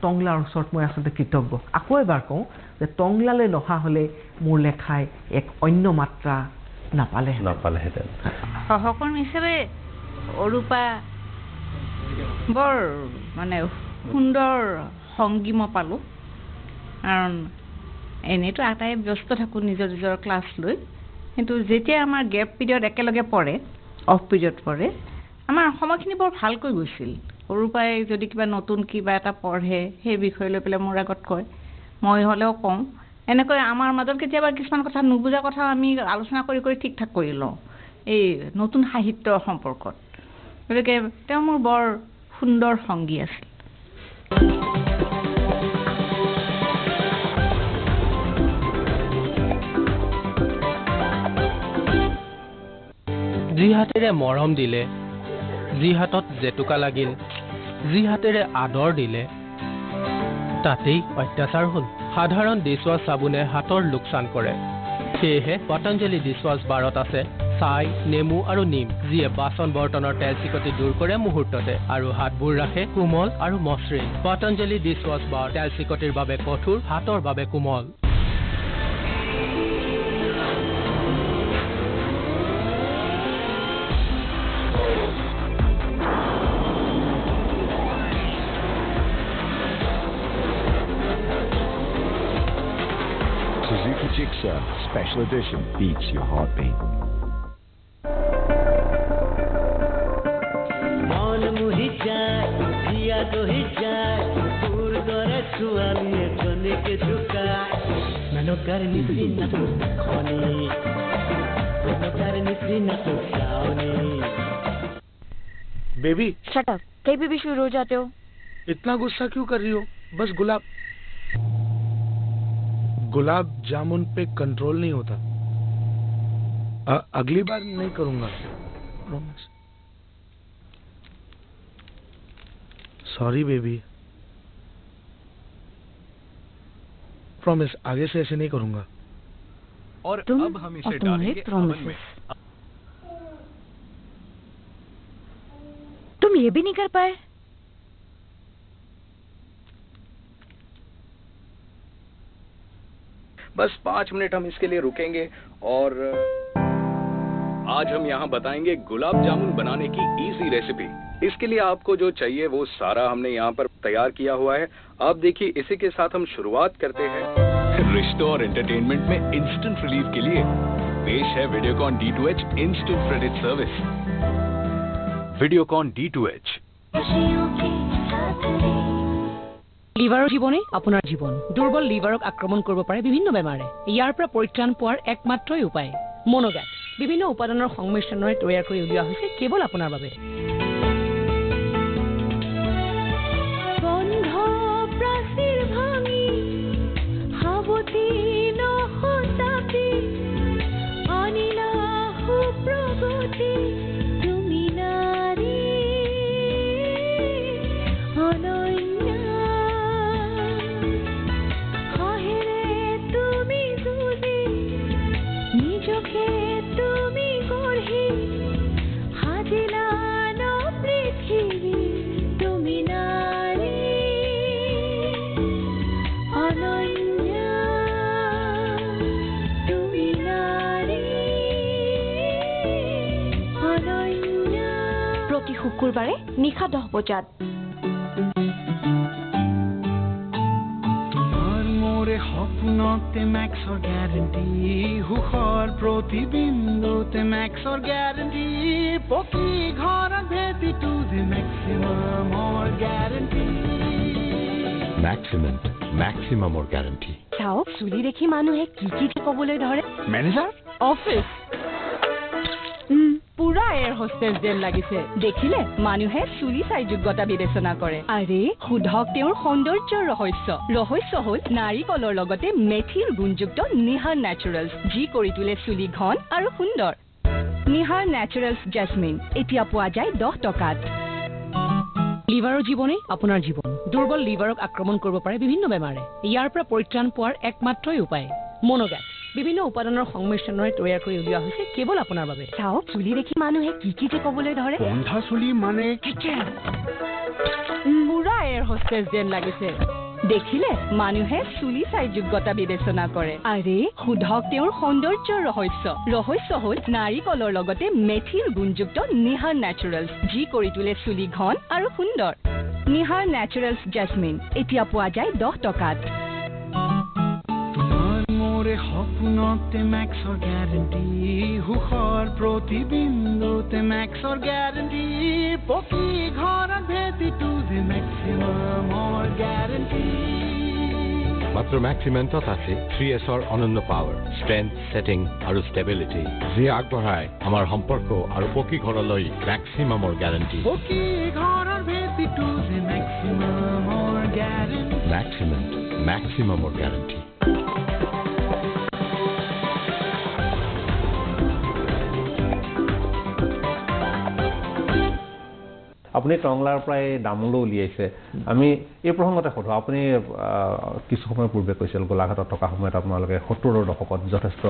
B: টংলাৰ ওচৰত মই আচলতে কৃতজ্ঞ আকৌ এবাৰ কওঁ যে টংলালৈ নহা হ'লে মোৰ লেখাই এক অন্য মাত্ৰা নাপালে নাপালেহেঁতেন
D: সহকৰ্মী হিচাপে অৰূপা বৰ মানে সুন্দৰ সংগী মই পালোঁ কাৰণ এনেইতো আটাই ব্যস্ত থাকোঁ নিজৰ নিজৰ ক্লাছ লৈ কিন্তু যেতিয়া আমাৰ গেপ পিৰিয়ড একেলগে পৰে অফ পিৰিয়ড পৰে আমাৰ সময়খিনি বৰ ভালকৈ গৈছিল সৰুৰ পৰাই যদি কিবা নতুন কিবা এটা পঢ়ে সেই বিষয় লৈ পেলাই মোৰ আগত কয় মই হ'লেও কওঁ এনেকৈ আমাৰ মাজত কেতিয়াবা কিছুমান কথা নুবুজা কথাও আমি আলোচনা কৰি কৰি ঠিক ঠাক কৰি লওঁ এই নতুন সাহিত্যৰ সম্পৰ্কত গতিকে তেওঁ মোৰ বৰ সুন্দৰ সংগী আছিল
A: যি হাতেৰে মৰম দিলে যি হাতত জেতুকা লাগিল যি হাতেৰে আদৰ দিলে তাতেই অত্যাচাৰ হ'ল সাধাৰণ ডিছৱাছ চাবোনে হাতৰ লোকচান কৰে সেয়েহে পতঞ্জলি ডিছৱাছ বাৰত আছে ছাই নেমু আৰু নিম যিয়ে বাচন বৰ্তনৰ তেল চিকটি দূৰ কৰে মুহূৰ্ততে আৰু হাতবোৰ ৰাখে কোমল আৰু মসৃণ পতঞ্জলি ডিছৱাছ বাৰ তেল চিকটিৰ বাবে কঠোৰ হাতৰ বাবে কোমল
C: Show, special edition, beats your heartbeat.
E: Baby shut up कहीं भी शुरू हो जाते हो इतना गुस्सा क्यों कर रही हो बस गुलाब गुलाब जामुन पे कंट्रोल नहीं होता आ, अगली बार नहीं करूंगा सॉरी बेबी प्रॉमिस आगे से ऐसे नहीं करूंगा
D: और तुम अब हम इसे डालेंगे प्रॉमिस तुम ये भी नहीं कर पाए
C: बस पांच मिनट हम इसके लिए रुकेंगे और आज हम यहाँ बताएंगे गुलाब जामुन बनाने की इजी रेसिपी इसके लिए आपको जो चाहिए वो सारा हमने यहाँ पर तैयार किया हुआ है आप देखिए इसी के साथ हम शुरुआत करते हैं रिश्तों और एंटरटेनमेंट में इंस्टेंट रिलीफ के लिए पेश है Videocon D to H instant credit service Videocon D to H
D: লিভাৰৰ জীৱনে আপোনাৰ জীৱন দুৰ্বল লিভাৰক আক্ৰমণ কৰিব পাৰে বিভিন্ন বেমাৰে ইয়াৰ পৰা পৰিত্ৰাণ পোৱাৰ একমাত্ৰই উপায় মনোগাত বিভিন্ন উপাদানৰ সংমিশ্ৰণেৰে তৈয়াৰ কৰি উলিওৱা হৈছে কেৱল আপোনাৰ বাবে শুকুৰবাৰে নিশা দহ বজাত চাওক চুলি দেখি মানুহে কি কি কবলৈ ধৰে মেনেজাৰ অফিচ পুৰা এয়াৰ হোষ্টেল যেন লাগিছে দেখিলে মানুহে চুলি চাই যোগ্যতা বিবেচনা কৰে আৰে সোধক তেওঁৰ সৌন্দৰ্যৰ ৰহস্য ৰহস্য হ'ল নাৰিকলৰ লগতে মেথিৰ গুণযুক্ত নিহাৰ নেচাৰেলছ যি কৰি তোলে চুলি ঘন আৰু সুন্দৰ নিহাৰ নেচাৰেলছ জেচমিন এতিয়া পোৱা যায় দহ টকাত লিভাৰৰ জীৱনেই আপোনাৰ জীৱন দুৰ্বল লিভাৰক আক্ৰমণ কৰিব পাৰে বিভিন্ন বেমাৰে ইয়াৰ পৰা পৰিত্ৰাণ পোৱাৰ একমাত্ৰই উপায় মনোগাত বিভিন্ন উপাদানৰ সংমিশ্ৰণৰে তৈয়াৰ কৰি উলিওৱা হৈছে কেৱল আপোনাৰ বাবে চাওক চুলি দেখি মানুহে কি কি যে কবলৈ ধৰে বন্ধা চুলি মানে মোৰা এয়াৰ হোষ্টেল যেন লাগিছে দেখিলে মানুহে চুলি চাই যোগ্যতা বিবেচনা কৰে আৰে সোধক তেওঁৰ সৌন্দৰ্যৰ ৰহস্য ৰহস্য হ'ল নাৰিকলৰ লগতে মেথিৰ গুণযুক্ত নিহাৰ নেচাৰেলছ যি কৰি তোলে চুলি ঘন আৰু সুন্দৰ নিহাৰ নেচাৰেলছ জেচমিন এতিয়া পোৱা যায় দহ টকাত
E: মোরে সপোনতে মেক্সৰ গেৰেণ্টি সুখৰ প্ৰতিবিন্দুতে মেক্সৰ গেৰেণ্টি পকী ঘৰত ভেটিটো যে মেক্সিমামৰ গেৰেণ্টি
C: মাত্ৰ মেক্সিমেণ্টত আছে থ্ৰী এছৰ অনন্য পাৱাৰ ষ্ট্ৰেংথ ছেটিং আৰু ষ্টেবিলিটি যি আগবঢ়ায় আমাৰ সম্পৰ্ক আৰু পকী ঘৰলৈ মেক্সিমামৰ গেৰেণ্টি পকী ঘৰৰ ভেটিটো যে
E: মেক্সিমামৰ
C: মেক্সিমামৰ গেৰেণ্টি
A: আপুনি টংলাৰ পৰাই দামলো উলিয়াইছে আমি এই প্ৰসংগতে সোধো আপুনি কিছু সময় পূৰ্বে কৈছিল গোলাঘাটত থকা সময়ত আপোনালোকে সত্তৰৰ দশকত যথেষ্ট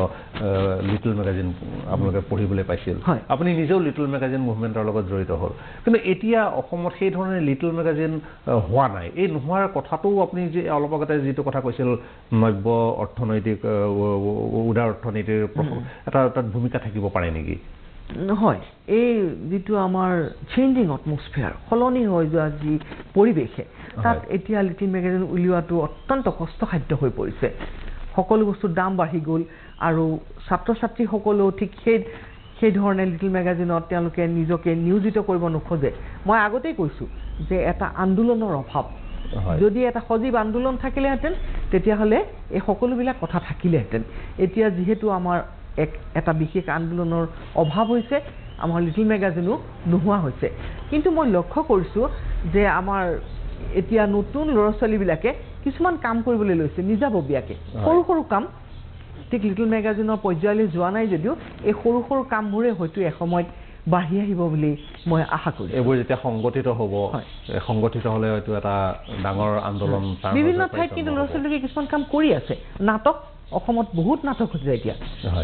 A: লিটল মেগাজিন আপোনালোকে পঢ়িবলৈ পাইছিল আপুনি নিজেও লিটল মেগাজিন মুভমেণ্টৰ লগত জড়িত হ'ল কিন্তু এতিয়া অসমত সেই ধৰণে লিটল মেগাজিন হোৱা নাই এই নোহোৱাৰ কথাটোও আপুনি যে অলপ আগতে যিটো কথা কৈছিল নব্য অৰ্থনৈতিক উদাৰ অৰ্থনীতিৰ এটা তাত ভূমিকা থাকিব পাৰে নেকি
B: নহয় এই যিটো আমাৰ চেঞ্জিং এটমছফেয়াৰ সলনি হৈ যোৱা যি পৰিৱেশে তাত এতিয়া লিটিল মেগাজিন উলিওৱাটো অত্যন্ত কষ্ট কষ্টসাধ্য হৈ পৰিছে সকলো বস্তুৰ দাম বাঢ়ি গ'ল আৰু ছাত্ৰ ছাত্ৰীসকলেও ঠিক সেই সেইধৰণে লিটিল মেগাজিনত তেওঁলোকে নিজকে নিয়োজিত কৰিব নোখোজে মই আগতেই কৈছোঁ যে এটা আন্দোলনৰ অভাৱ যদি এটা সজীৱ আন্দোলন থাকিলেহেঁতেন তেতিয়াহ'লে এই সকলোবিলাক কথা থাকিলেহেঁতেন এতিয়া যিহেতু আমাৰ এক এটা বিশেষ আন্দোলনৰ অভাৱ হৈছে আমাৰ লিটিল মেগাজিনো নোহোৱা হৈছে কিন্তু মই লক্ষ্য কৰিছোঁ যে আমাৰ এতিয়া নতুন ল'ৰা ছোৱালীবিলাকে কিছুমান কাম কৰিবলৈ লৈছে নিজাববীয়াকে সৰু সৰু কাম ঠিক লিটিল মেগাজিনৰ পৰ্যায়লৈ যোৱা নাই যদিও এই সৰু সৰু কামবোৰে হয়তো এসময়ত বাঢ়ি আহিব বুলি মই
A: আশা কৰিছোঁ এইবোৰ যেতিয়া সংগঠিত হ'ব সংগঠিত হ'লে হয়তো এটা ডাঙৰ আন্দোলন বিভিন্ন ঠাইত কিন্তু ল'ৰা
B: ছোৱালীবিলাকে কিছুমান কাম কৰি আছে নাটক অসমত বহুত নাটক হৈছে এতিয়া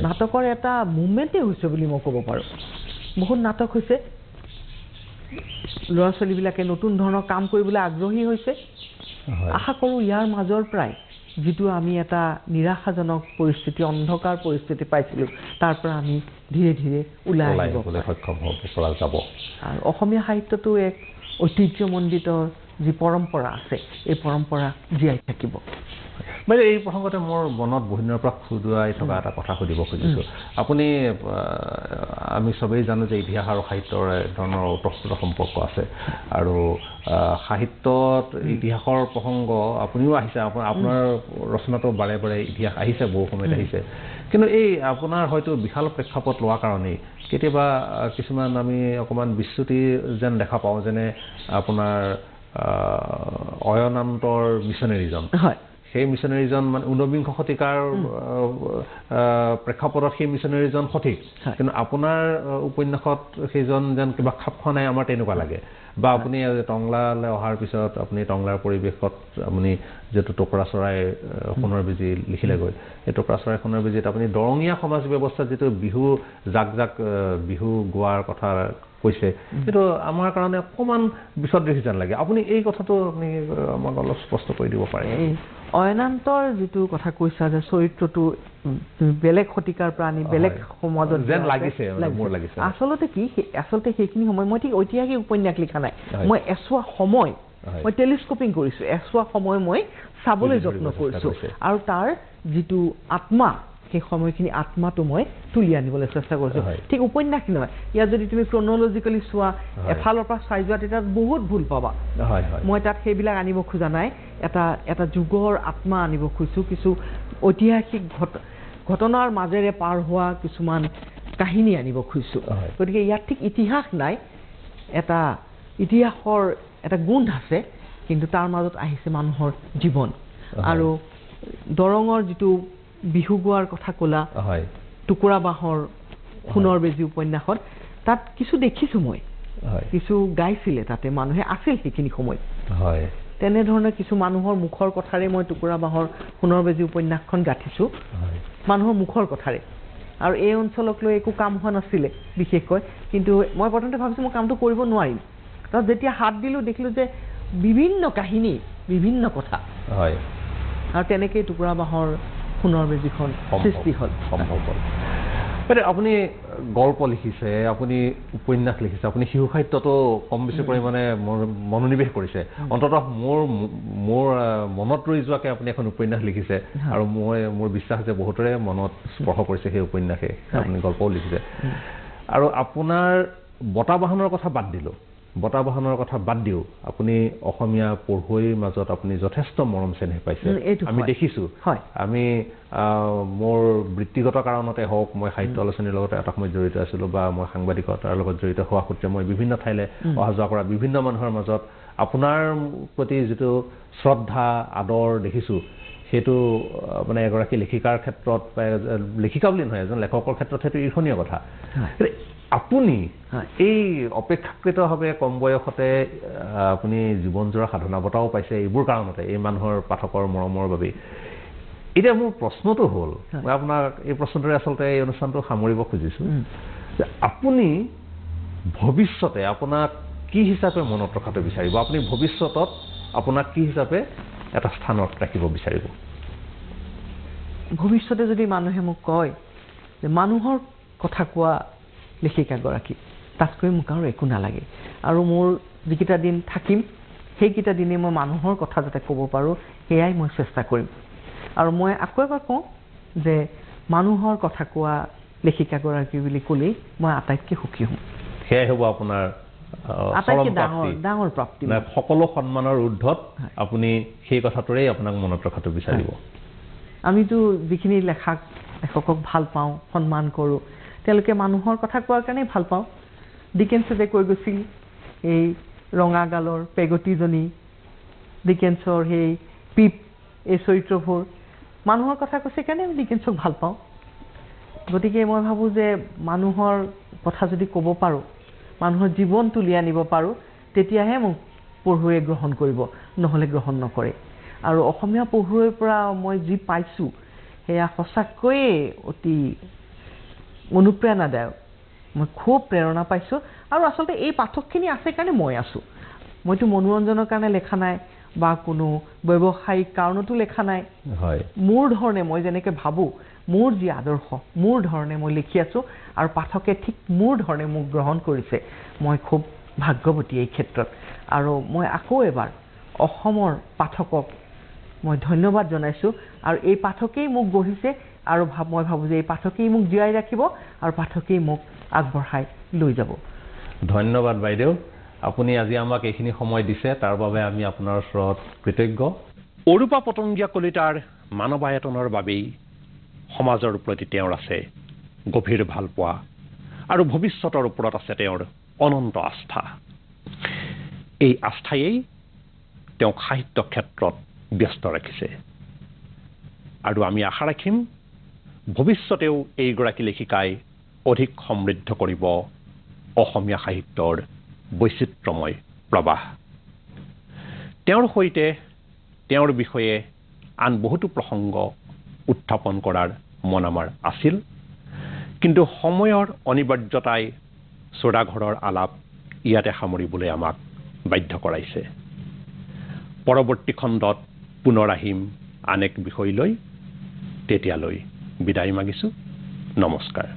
B: নাটকৰ এটা মুভমেণ্টেই হৈছে বুলি মই ক'ব পাৰোঁ বহুত নাটক হৈছে ল'ৰা ছোৱালীবিলাকে নতুন ধৰণৰ কাম কৰিবলৈ আগ্ৰহী হৈছে আশা কৰোঁ ইয়াৰ মাজৰ পৰাই যিটো আমি এটা নিৰাশাজনক পৰিস্থিতি অন্ধকাৰ পৰিস্থিতি পাইছিলোঁ তাৰ পৰা আমি ধীৰে ধীৰে ওলাই সক্ষম
A: হ'ব পৰা যাব
B: আৰু অসমীয়া সাহিত্যটো এক ঐতিহ্যমণ্ডিত যি পৰম্পৰা আছে এই পৰম্পৰা জীয়াই থাকিব মানে এই প্ৰসংগতে মোৰ
A: মনত বহু পৰা খুদুৱাই থকা এটা কথা সুধিব খুজিছোঁ আপুনি আমি চবেই জানো যে ইতিহাস আৰু সাহিত্যৰ এক ধৰণৰ অতস্থ সম্পৰ্ক আছে আৰু সাহিত্যত ইতিহাসৰ প্ৰসংগ আপুনিও আহিছে আপোনাৰ ৰচনাটো বাৰে বাৰে ইতিহাস আহিছে বহু সময়ত আহিছে কিন্তু এই আপোনাৰ হয়তো বিশাল প্ৰেক্ষাপট লোৱাৰ কাৰণেই কেতিয়াবা কিছুমান আমি অকণমান বিশ্ৰুতি যেন দেখা পাওঁ যেনে আপোনাৰ অয়নান্তৰ মিছনেৰিজম হয় সেই মিছনেৰীজন মানে ঊনবিংশ শতিকাৰ প্ৰেক্ষাপটত সেই মিছনেৰীজন সঠিক কিন্তু আপোনাৰ উপন্যাসত সেইজন যেন কিবা খাপ খোৱা নাই আমাৰ তেনেকুৱা লাগে বা আপুনি টংলালৈ অহাৰ পিছত আপুনি টংলাৰ পৰিৱেশত আপুনি যিটো টোকৰা চৰাই সোণৰ বেজি লিখিলে লিখিলেগৈ সেই টোকৰা চৰাই সোণৰ বেজিত আপুনি দৰঙীয়া সমাজ ব্যৱস্থাত যিটো বিহু জাক জাক বিহু গোৱাৰ কথা কৈছে সেইটো আমাৰ কাৰণে অকণমান বিচত যেন লাগে আপুনি এই
B: কথাটো আপুনি আমাক অলপ স্পষ্ট কৰি দিব পাৰে অয়নান্তৰ যিটো কথা কৈছা যে চৰিত্ৰটো বেলেগ শতিকাৰ প্ৰাণী বেলেগ সমাজত যেন লাগিছে আচলতে কি আচলতে সেইখিনি সময় মই ঠিক ঐতিহাসিক উপন্যাস লিখা নাই মই এচোৱা সময় মই টেলিস্কোপিং কৰিছোঁ এচোৱা সময় মই চাবলৈ যত্ন কৰিছোঁ আৰু তাৰ যিটো আত্মা সেই সময়খিনি আত্মাটো মই তুলি আনিবলৈ চেষ্টা কৰিছোঁ ঠিক উপন্যাস কি নহয় ইয়াত যদি তুমি ক্ৰনলজিকেলি চোৱা এফালৰ পৰা চাই যোৱা তেতিয়া বহুত ভুল পাবা মই তাত সেইবিলাক আনিব খোজা নাই এটা এটা যুগৰ আত্মা আনিব খুজিছোঁ কিছু ঐতিহাসিক ঘট ঘটনাৰ মাজেৰে পাৰ হোৱা কিছুমান কাহিনী আনিব খুজিছোঁ গতিকে ইয়াত ঠিক ইতিহাস নাই এটা ইতিহাসৰ এটা গোন্ধ আছে কিন্তু তাৰ মাজত আহিছে মানুহৰ জীৱন আৰু দৰঙৰ যিটো বিহু গোৱাৰ কথা কলা হয় টুকুৰা বাঁহৰ সোণৰ বেজী উপন্যাসত তাত কিছু দেখিছো মই কিছু গাইছিলে তাতে মানুহে আছিল সেইখিনি সময়ত তেনেধৰণে কিছু মানুহৰ মুখৰ কথাৰে মই টুকুৰা বাঁহৰ সোণৰ বেজী উপন্যাসখন গাঁঠিছো মানুহৰ মুখৰ কথাৰে আৰু এই অঞ্চলক লৈ একো কাম হোৱা নাছিলে বিশেষকৈ কিন্তু মই প্ৰথমতে ভাবিছোঁ মই কামটো কৰিব নোৱাৰিম তাত যেতিয়া হাত দিলোঁ দেখিলোঁ যে বিভিন্ন কাহিনী বিভিন্ন কথা হয় আৰু তেনেকেই টুকুৰা বাঁহৰ সোণৰ মেজিখন সৃষ্টি হ'ল সম্ভৱ হ'ল
A: বাইদেউ আপুনি গল্প লিখিছে আপুনি উপন্যাস লিখিছে আপুনি শিশু সাহিত্যটো কম বেছি পৰিমাণে মনোনিৱেশ কৰিছে অন্তত মোৰ মোৰ মনত ৰৈ যোৱাকৈ আপুনি এখন উপন্যাস লিখিছে আৰু মই মোৰ বিশ্বাস যে বহুতৰে মনত স্পৰ্শ কৰিছে সেই উপন্যাসে আপুনি গল্পও লিখিছে আৰু আপোনাৰ বঁটা বাহনৰ কথা বাদ দিলোঁ বতাহ বহনৰ কথা বাদ দিও আপুনি অসমীয়া পঢ়ুৱৈৰ মাজত আপুনি যথেষ্ট মৰম চেনেহ পাইছে আমি দেখিছো হয় আমি মোৰ বৃত্তিগত কাৰণতে হওক মই সাহিত্য আলোচনীৰ লগত এটা সময়ত জড়িত আছিলো বা মই সাংবাদিকতাৰ লগত জড়িত হোৱা সূত্ৰে মই বিভিন্ন ঠাইলে অহা যোৱা কৰা বিভিন্ন মানুহৰ মাজত আপোনাৰ প্ৰতি যিটো শ্ৰদ্ধা আদৰ দেখিছো সেইটো মানে এগৰাকী লেখিকাৰ ক্ষেত্ৰত লেখিকা বুলি নহয় এজন লেখকৰ ক্ষেত্ৰত সেইটো ঈৰ্ষণীয় কথা আপুনি এই অপেক্ষাকৃতভাৱে কম বয়সতে আপুনি জীৱন জীৱনজোৰা সাধনা বঁটাও পাইছে এইবোৰ কাৰণতে এই মানুহৰ পাঠকৰ মৰমৰ বাবেই এতিয়া মোৰ প্ৰশ্নটো হ'ল মই আপোনাক এই প্ৰশ্নটোৰে আচলতে এই অনুষ্ঠানটো সামৰিব খুজিছো যে আপুনি ভৱিষ্যতে আপোনাক কি হিচাপে মনত ৰখাটো বিচাৰিব আপুনি ভৱিষ্যতত আপোনাক কি হিচাপে এটা স্থানত ৰাখিব বিচাৰিব
B: ভৱিষ্যতে যদি মানুহে মোক কয় যে মানুহৰ কথা কোৱা লেখিকাগৰাকী তাতকৈ মোক আৰু একো নালাগে আৰু মোৰ যিকেইটা দিন থাকিম সেইকেইটা দিনেই মই মানুহৰ কথা যাতে ক'ব পাৰোঁ সেয়াই মই চেষ্টা কৰিম আৰু মই আকৌ এবাৰ কওঁ যে মানুহৰ কথা কোৱা লেখিকাগৰাকী বুলি ক'লেই মই আটাইতকৈ সুখী হ'ম
A: সেয়াই হ'ব আপোনাৰ সকলো সন্মানৰ উৰ্ধত আপুনি সেই কথাটোৰে আপোনাক মনত ৰখাটো বিচাৰিব
B: আমিতো যিখিনি লেখাক লেখকক ভাল পাওঁ সন্মান কৰোঁ তেওঁলোকে মানুহৰ কথা কোৱাৰ কাৰণেই ভাল পাওঁ ডিকেন্সে যে কৈ গৈছিল এই ৰঙাগালৰ পেগতিজনী ডিকেন্সৰ সেই পিপ এই চৰিত্ৰবোৰ মানুহৰ কথা কৈছে কাৰণে আমি ডিকেন্সক ভাল পাওঁ গতিকে মই ভাবোঁ যে মানুহৰ কথা যদি ক'ব পাৰোঁ মানুহৰ জীৱন তুলি আনিব পাৰোঁ তেতিয়াহে মোক পঢ়ুৱে গ্ৰহণ কৰিব নহ'লে গ্ৰহণ নকৰে আৰু অসমীয়া পঢ়ুৱৈৰ পৰা মই যি পাইছোঁ সেয়া সঁচাকৈয়ে অতি অনুপ্ৰেৰণাদায়ক মই খুব প্ৰেৰণা পাইছোঁ আৰু আচলতে এই পাঠকখিনি আছে কাৰণে মই আছোঁ মইতো মনোৰঞ্জনৰ কাৰণে লেখা নাই বা কোনো ব্যৱসায়িক কাৰণতো লেখা নাই হয় মোৰ ধৰণে মই যেনেকৈ ভাবোঁ মোৰ যি আদৰ্শ মোৰ ধৰণে মই লিখি আছোঁ আৰু পাঠকে ঠিক মোৰ ধৰণে মোক গ্ৰহণ কৰিছে মই খুব ভাগ্যৱতী এই ক্ষেত্ৰত আৰু মই আকৌ এবাৰ অসমৰ পাঠকক মই ধন্যবাদ জনাইছোঁ আৰু এই পাঠকেই মোক গঢ়িছে আৰু মই ভাবোঁ যে এই পাঠকেই মোক জীয়াই ৰাখিব আৰু পাঠকেই মোক আগবঢ়াই লৈ যাব
A: ধন্যবাদ বাইদেউ আপুনি আজি আমাক এইখিনি সময় দিছে তাৰ বাবে আমি আপোনাৰ ওচৰত কৃতজ্ঞ অৰূপা পতংগীয়া কলিতাৰ মানৱায়তনৰ বাবেই সমাজৰ প্ৰতি তেওঁৰ আছে গভীৰ ভালপোৱা আৰু ভৱিষ্যতৰ ওপৰত আছে তেওঁৰ অনন্ত আস্থা এই আস্থায়েই তেওঁক সাহিত্য ক্ষেত্ৰত ব্যস্ত ৰাখিছে আৰু আমি আশা ৰাখিম ভৱিষ্যতেও এইগৰাকী লেখিকাই অধিক সমৃদ্ধ কৰিব অসমীয়া সাহিত্যৰ বৈচিত্ৰময় প্ৰবাহ তেওঁৰ সৈতে তেওঁৰ বিষয়ে আন বহুতো প্ৰসংগ উত্থাপন কৰাৰ মন আমাৰ আছিল কিন্তু সময়ৰ অনিবাৰ্যতাই চোৰাঘৰৰ আলাপ ইয়াতে সামৰিবলৈ আমাক বাধ্য কৰাইছে পৰৱৰ্তী খণ্ডত পুনৰ আহিম আন এক বিষয় লৈ তেতিয়ালৈ বিদায় মাগিছোঁ নমস্কাৰ